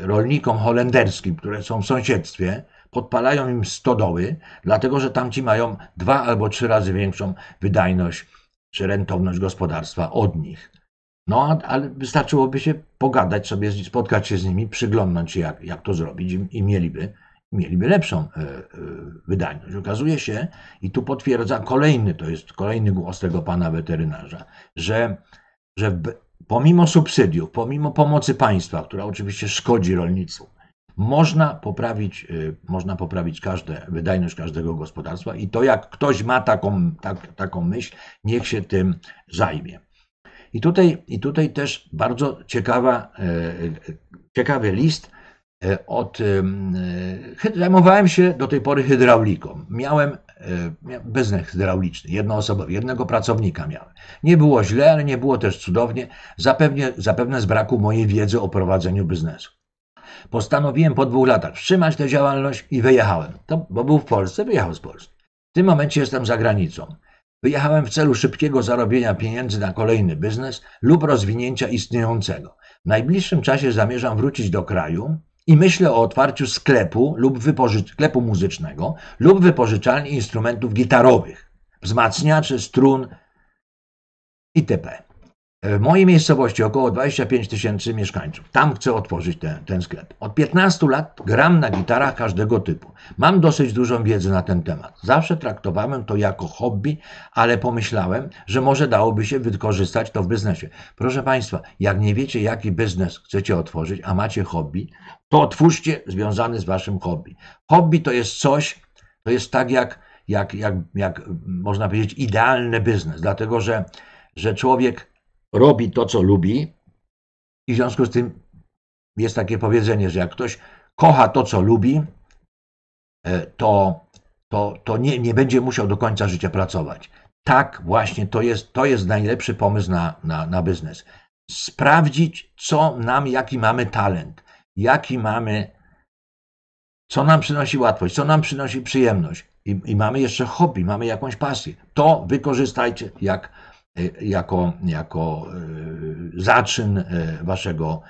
rolnikom holenderskim, które są w sąsiedztwie, podpalają im stodoły, dlatego że tamci mają dwa albo trzy razy większą wydajność czy rentowność gospodarstwa od nich. No, ale wystarczyłoby się pogadać sobie, spotkać się z nimi, przyglądnąć się, jak, jak to zrobić i, i mieliby, mieliby lepszą y, y, wydajność. Okazuje się, i tu potwierdza kolejny, to jest kolejny głos tego pana weterynarza, że, że pomimo subsydiów, pomimo pomocy państwa, która oczywiście szkodzi rolnictwu, można poprawić, y, można poprawić każde, wydajność każdego gospodarstwa i to jak ktoś ma taką, tak, taką myśl, niech się tym zajmie. I tutaj, I tutaj też bardzo ciekawa, y, y, ciekawy list E, od, e, zajmowałem się do tej pory hydrauliką. Miałem e, biznes hydrauliczny, jednoosobowy, jednego pracownika miałem. Nie było źle, ale nie było też cudownie, zapewne, zapewne z braku mojej wiedzy o prowadzeniu biznesu. Postanowiłem po dwóch latach wstrzymać tę działalność i wyjechałem. To, bo był w Polsce, wyjechał z Polski. W tym momencie jestem za granicą. Wyjechałem w celu szybkiego zarobienia pieniędzy na kolejny biznes lub rozwinięcia istniejącego. W najbliższym czasie zamierzam wrócić do kraju, i myślę o otwarciu sklepu lub wypożycz- sklepu muzycznego lub wypożyczalni instrumentów gitarowych, wzmacniaczy, strun itp. E, w mojej miejscowości około 25 tysięcy mieszkańców. Tam chcę otworzyć ten, ten sklep. Od 15 lat gram na gitarach każdego typu. Mam dosyć dużą wiedzę na ten temat. Zawsze traktowałem to jako hobby, ale pomyślałem, że może dałoby się wykorzystać to w biznesie. Proszę Państwa, jak nie wiecie, jaki biznes chcecie otworzyć, a macie hobby, to otwórzcie związany z Waszym hobby. Hobby to jest coś, to jest tak jak, jak, jak, jak mm, można powiedzieć, idealny biznes, dlatego że, że człowiek robi to, co lubi, i w związku z tym jest takie powiedzenie, że jak ktoś kocha to, co lubi, e, to, to, to nie, nie będzie musiał do końca życia pracować. Tak, właśnie to jest, to jest najlepszy pomysł na, na, na biznes. Sprawdzić, co nam, jaki mamy talent, jaki mamy, co nam przynosi łatwość, co nam przynosi przyjemność. I, i mamy jeszcze hobby, mamy jakąś pasję. To wykorzystajcie jak, Y, jako, jako y, zaczyn y, waszego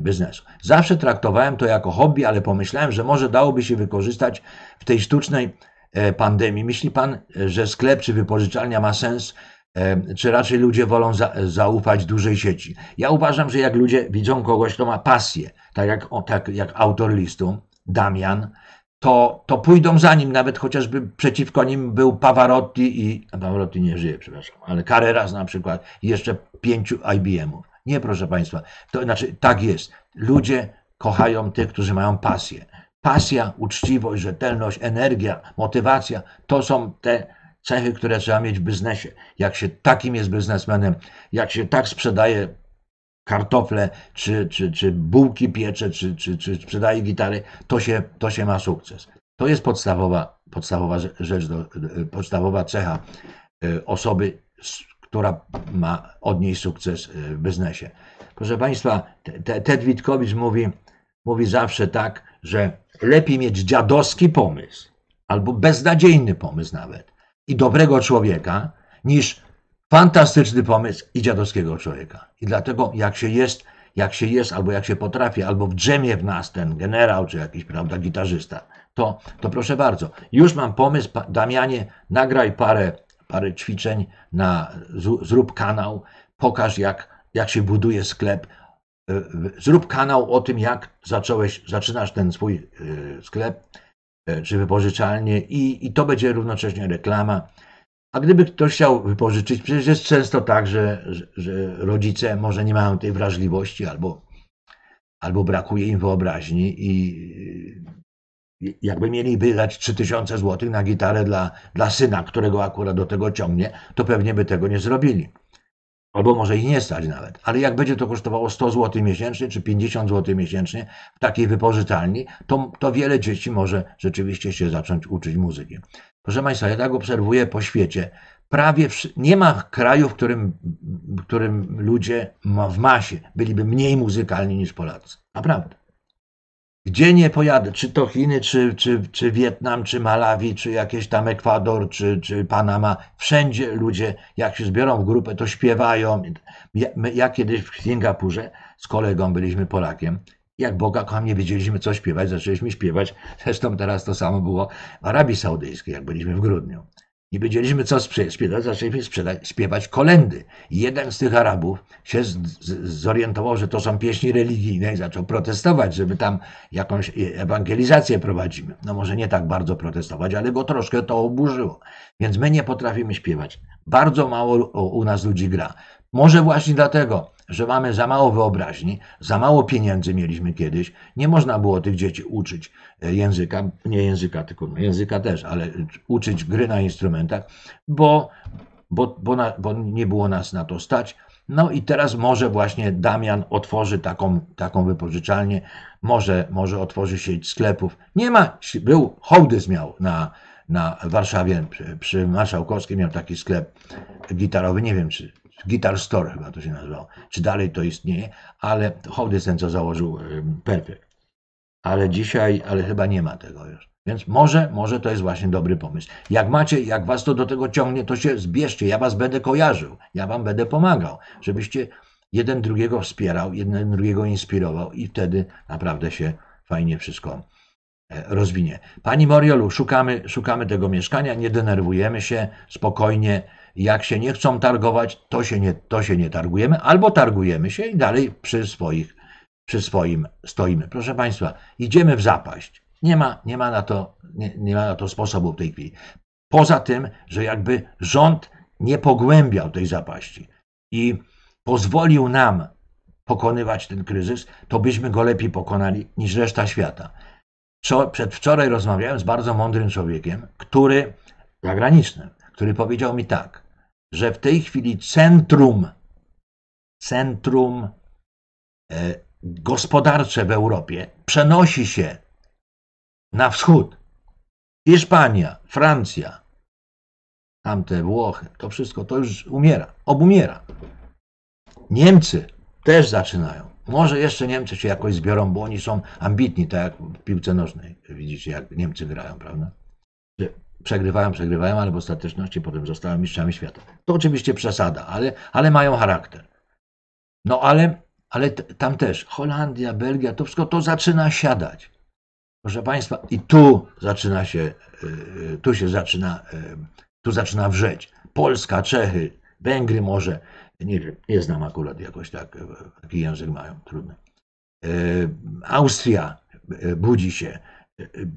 biznesu. Zawsze traktowałem to jako hobby, ale pomyślałem, że może dałoby się wykorzystać w tej sztucznej e, pandemii. Myśli pan, że sklep czy wypożyczalnia ma sens? E, czy raczej ludzie wolą za, zaufać dużej sieci? Ja uważam, że jak ludzie widzą kogoś, kto ma pasję, tak jak, tak jak autor listu, Damian, to, to pójdą za nim, nawet chociażby przeciwko nim był Pavarotti i. Pavarotti nie żyje, przepraszam, ale Carreras na przykład i jeszcze pięciu IBM-ów. Nie, proszę Państwa, to znaczy tak jest. Ludzie kochają tych, którzy mają pasję. Pasja, uczciwość, rzetelność, energia, motywacja to są te cechy, które trzeba mieć w biznesie. Jak się takim jest biznesmenem, jak się tak sprzedaje kartofle, czy, czy, czy bułki piecze, czy, czy, czy sprzedaje gitary, to się, to się ma sukces. To jest podstawowa, podstawowa rzecz, do, e, podstawowa cecha e, osoby, która ma od niej sukces e, w biznesie. Proszę Państwa, Ted Witkowicz mówi, mówi zawsze tak, że lepiej mieć dziadowski pomysł, albo beznadziejny pomysł nawet, i dobrego człowieka, niż Fantastyczny pomysł i dziadowskiego człowieka. I dlatego jak się jest, jak się jest, albo jak się potrafi, albo drzemie w nas ten generał, czy jakiś, prawda, gitarzysta, to, to proszę bardzo. Już mam pomysł, Damianie, nagraj parę, parę ćwiczeń, na, zrób kanał, pokaż jak, jak się buduje sklep, y, zrób kanał o tym, jak zacząłeś, zaczynasz ten swój y, sklep y, czy wypożyczalnię i, i to będzie równocześnie reklama. A gdyby ktoś chciał wypożyczyć, przecież jest często tak, że, że rodzice może nie mają tej wrażliwości albo, albo brakuje im wyobraźni i jakby mieli wydać 3000 zł na gitarę dla, dla syna, którego akurat do tego ciągnie, to pewnie by tego nie zrobili. Albo może ich nie stać nawet. Ale jak będzie to kosztowało 100 zł miesięcznie czy 50 zł miesięcznie w takiej wypożyczalni, to, to wiele dzieci może rzeczywiście się zacząć uczyć muzyki. Proszę Państwa, ja tak obserwuję po świecie. Prawie nie ma kraju, w którym, w którym ludzie w masie byliby mniej muzykalni niż Polacy. Naprawdę. Gdzie nie pojadę, czy to Chiny, czy, czy, czy Wietnam, czy Malawi, czy jakieś tam Ekwador, czy, czy Panama, wszędzie ludzie, jak się zbiorą w grupę, to śpiewają. Ja, my, ja kiedyś w Singapurze z kolegą byliśmy Polakiem jak Boga kocham, nie wiedzieliśmy co śpiewać, zaczęliśmy śpiewać. Zresztą teraz to samo było w Arabii Saudyjskiej, jak byliśmy w grudniu. Nie wiedzieliśmy co śpiewać, zaczęliśmy sprzedać, śpiewać kolendy. Jeden z tych Arabów się zorientował, że to są pieśni religijne i zaczął protestować, żeby tam jakąś e, ewangelizację prowadzimy. No może nie tak bardzo protestować, ale go troszkę to oburzyło. Więc my nie potrafimy śpiewać. Bardzo mało u nas ludzi gra. Może właśnie dlatego że mamy za mało wyobraźni, za mało pieniędzy mieliśmy kiedyś. Nie można było tych dzieci uczyć e, języka, nie języka, tylko no, języka też, ale e, uczyć gry na instrumentach, bo, bo, bo, na, bo nie było nas na to stać. No i teraz może właśnie Damian otworzy taką, taką wypożyczalnię, może, może otworzy sieć sklepów. Nie ma, był, hołdyzm miał na, na Warszawie przy, przy Marszałkowskiej, miał taki sklep gitarowy, nie wiem czy Guitar Store chyba to się nazywało. Czy dalej to istnieje, ale hołdy ten, co założył Perfect. Ale dzisiaj, ale chyba nie ma tego już. Więc może, może to jest właśnie dobry pomysł. Jak macie, jak was to do tego ciągnie, to się zbierzcie. Ja was będę kojarzył, ja wam będę pomagał, żebyście jeden drugiego wspierał, jeden drugiego inspirował i wtedy naprawdę się fajnie wszystko e, rozwinie. Pani Moriolu, szukamy, szukamy tego mieszkania, nie denerwujemy się, spokojnie jak się nie chcą targować, to się nie, to się nie targujemy, albo targujemy się i dalej przy, swoich, przy swoim stoimy. Proszę Państwa, idziemy w zapaść. Nie ma, nie ma, na, to, nie, nie ma na to sposobu w tej chwili. Poza tym, że jakby rząd nie pogłębiał tej zapaści i pozwolił nam pokonywać ten kryzys, to byśmy go lepiej pokonali niż reszta świata. Co, przedwczoraj rozmawiałem z bardzo mądrym człowiekiem, który, zagranicznym, który powiedział mi tak że w tej chwili centrum, centrum e, gospodarcze w Europie przenosi się na wschód. Hiszpania, Francja, tamte Włochy, to wszystko to już umiera, obumiera. Niemcy też zaczynają. Może jeszcze Niemcy się jakoś zbiorą, bo oni są ambitni, tak jak w piłce nożnej. Widzicie, jak Niemcy grają, prawda? przegrywają, przegrywają, ale w ostateczności potem zostają mistrzami świata. To oczywiście przesada, ale, ale mają charakter. No ale, ale tam też Holandia, Belgia, to wszystko to zaczyna siadać. Proszę Państwa, i tu zaczyna się, y, y, tu się zaczyna, y, tu zaczyna wrzeć. Polska, Czechy, Węgry może, nie wiem, nie znam akurat jakoś tak, taki język mają, trudny. Austria budzi się,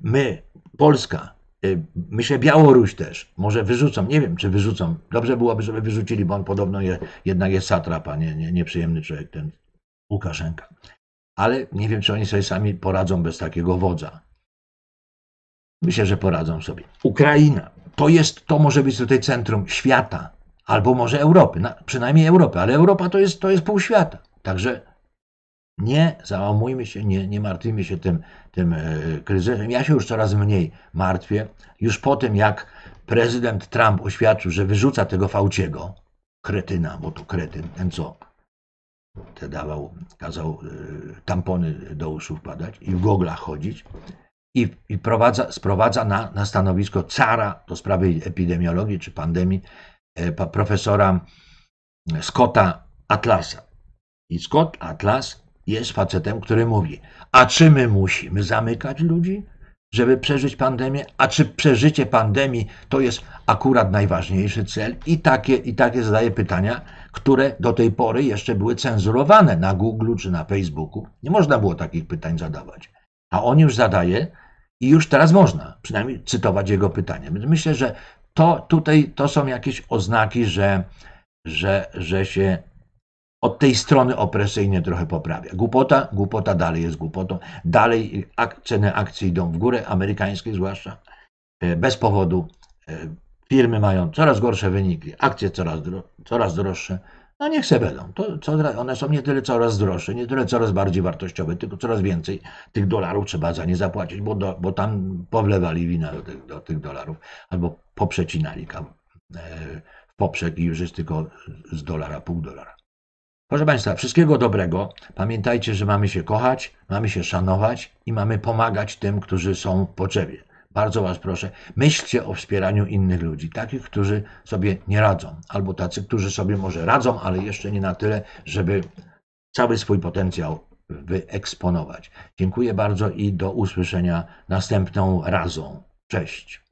my, Polska, Y, myślę Białoruś też. Może wyrzucą, nie wiem czy wyrzucą. Dobrze byłoby, żeby wyrzucili, bo on podobno je, jednak jest satrapa, nie, nie, nieprzyjemny człowiek, ten Łukaszenka. Ale nie wiem, czy oni sobie sami poradzą bez takiego wodza. Myślę, że poradzą sobie. Ukraina. To jest, to może być tutaj centrum świata, albo może Europy, na, przynajmniej Europy, ale Europa to jest, to jest pół świata. Także nie załamujmy się, nie, nie martwimy się tym, tym e, kryzysem. Ja się już coraz mniej martwię. Już po tym, jak prezydent Trump oświadczył, że wyrzuca tego fałciego, kretyna, bo to kretyn, ten co te dawał, kazał e, tampony do uszu wpadać i w goglach chodzić i, i prowadza, sprowadza na, na stanowisko cara do sprawy epidemiologii czy pandemii e, profesora Scotta Atlasa. I Scott Atlas jest facetem, który mówi, a czy my musimy zamykać ludzi, żeby przeżyć pandemię, a czy przeżycie pandemii to jest akurat najważniejszy cel? I takie, i takie zadaje pytania, które do tej pory jeszcze były cenzurowane na Google czy na Facebooku. Nie można było takich pytań zadawać. A on już zadaje i już teraz można przynajmniej cytować jego pytania. Więc myślę, że to tutaj to są jakieś oznaki, że, że, że się od tej strony opresyjnie trochę poprawia. Głupota, głupota dalej jest głupotą. Dalej ak ceny akcji idą w górę, amerykańskiej zwłaszcza. E, bez powodu e, firmy mają coraz gorsze wyniki, akcje coraz, dro coraz droższe. No niech se będą. To, co, one są nie tyle coraz droższe, nie tyle coraz bardziej wartościowe, tylko coraz więcej tych dolarów trzeba za nie zapłacić, bo, do, bo tam powlewali wina do tych, do tych dolarów albo poprzecinali kam, e, w poprzek i już jest tylko z dolara, pół dolara. Proszę Państwa, wszystkiego dobrego. Pamiętajcie, że mamy się kochać, mamy się szanować i mamy pomagać tym, którzy są w potrzebie. Bardzo Was proszę, myślcie o wspieraniu innych ludzi, takich, którzy sobie nie radzą, albo tacy, którzy sobie może radzą, ale jeszcze nie na tyle, żeby cały swój potencjał wyeksponować. Dziękuję bardzo i do usłyszenia następną razą. Cześć.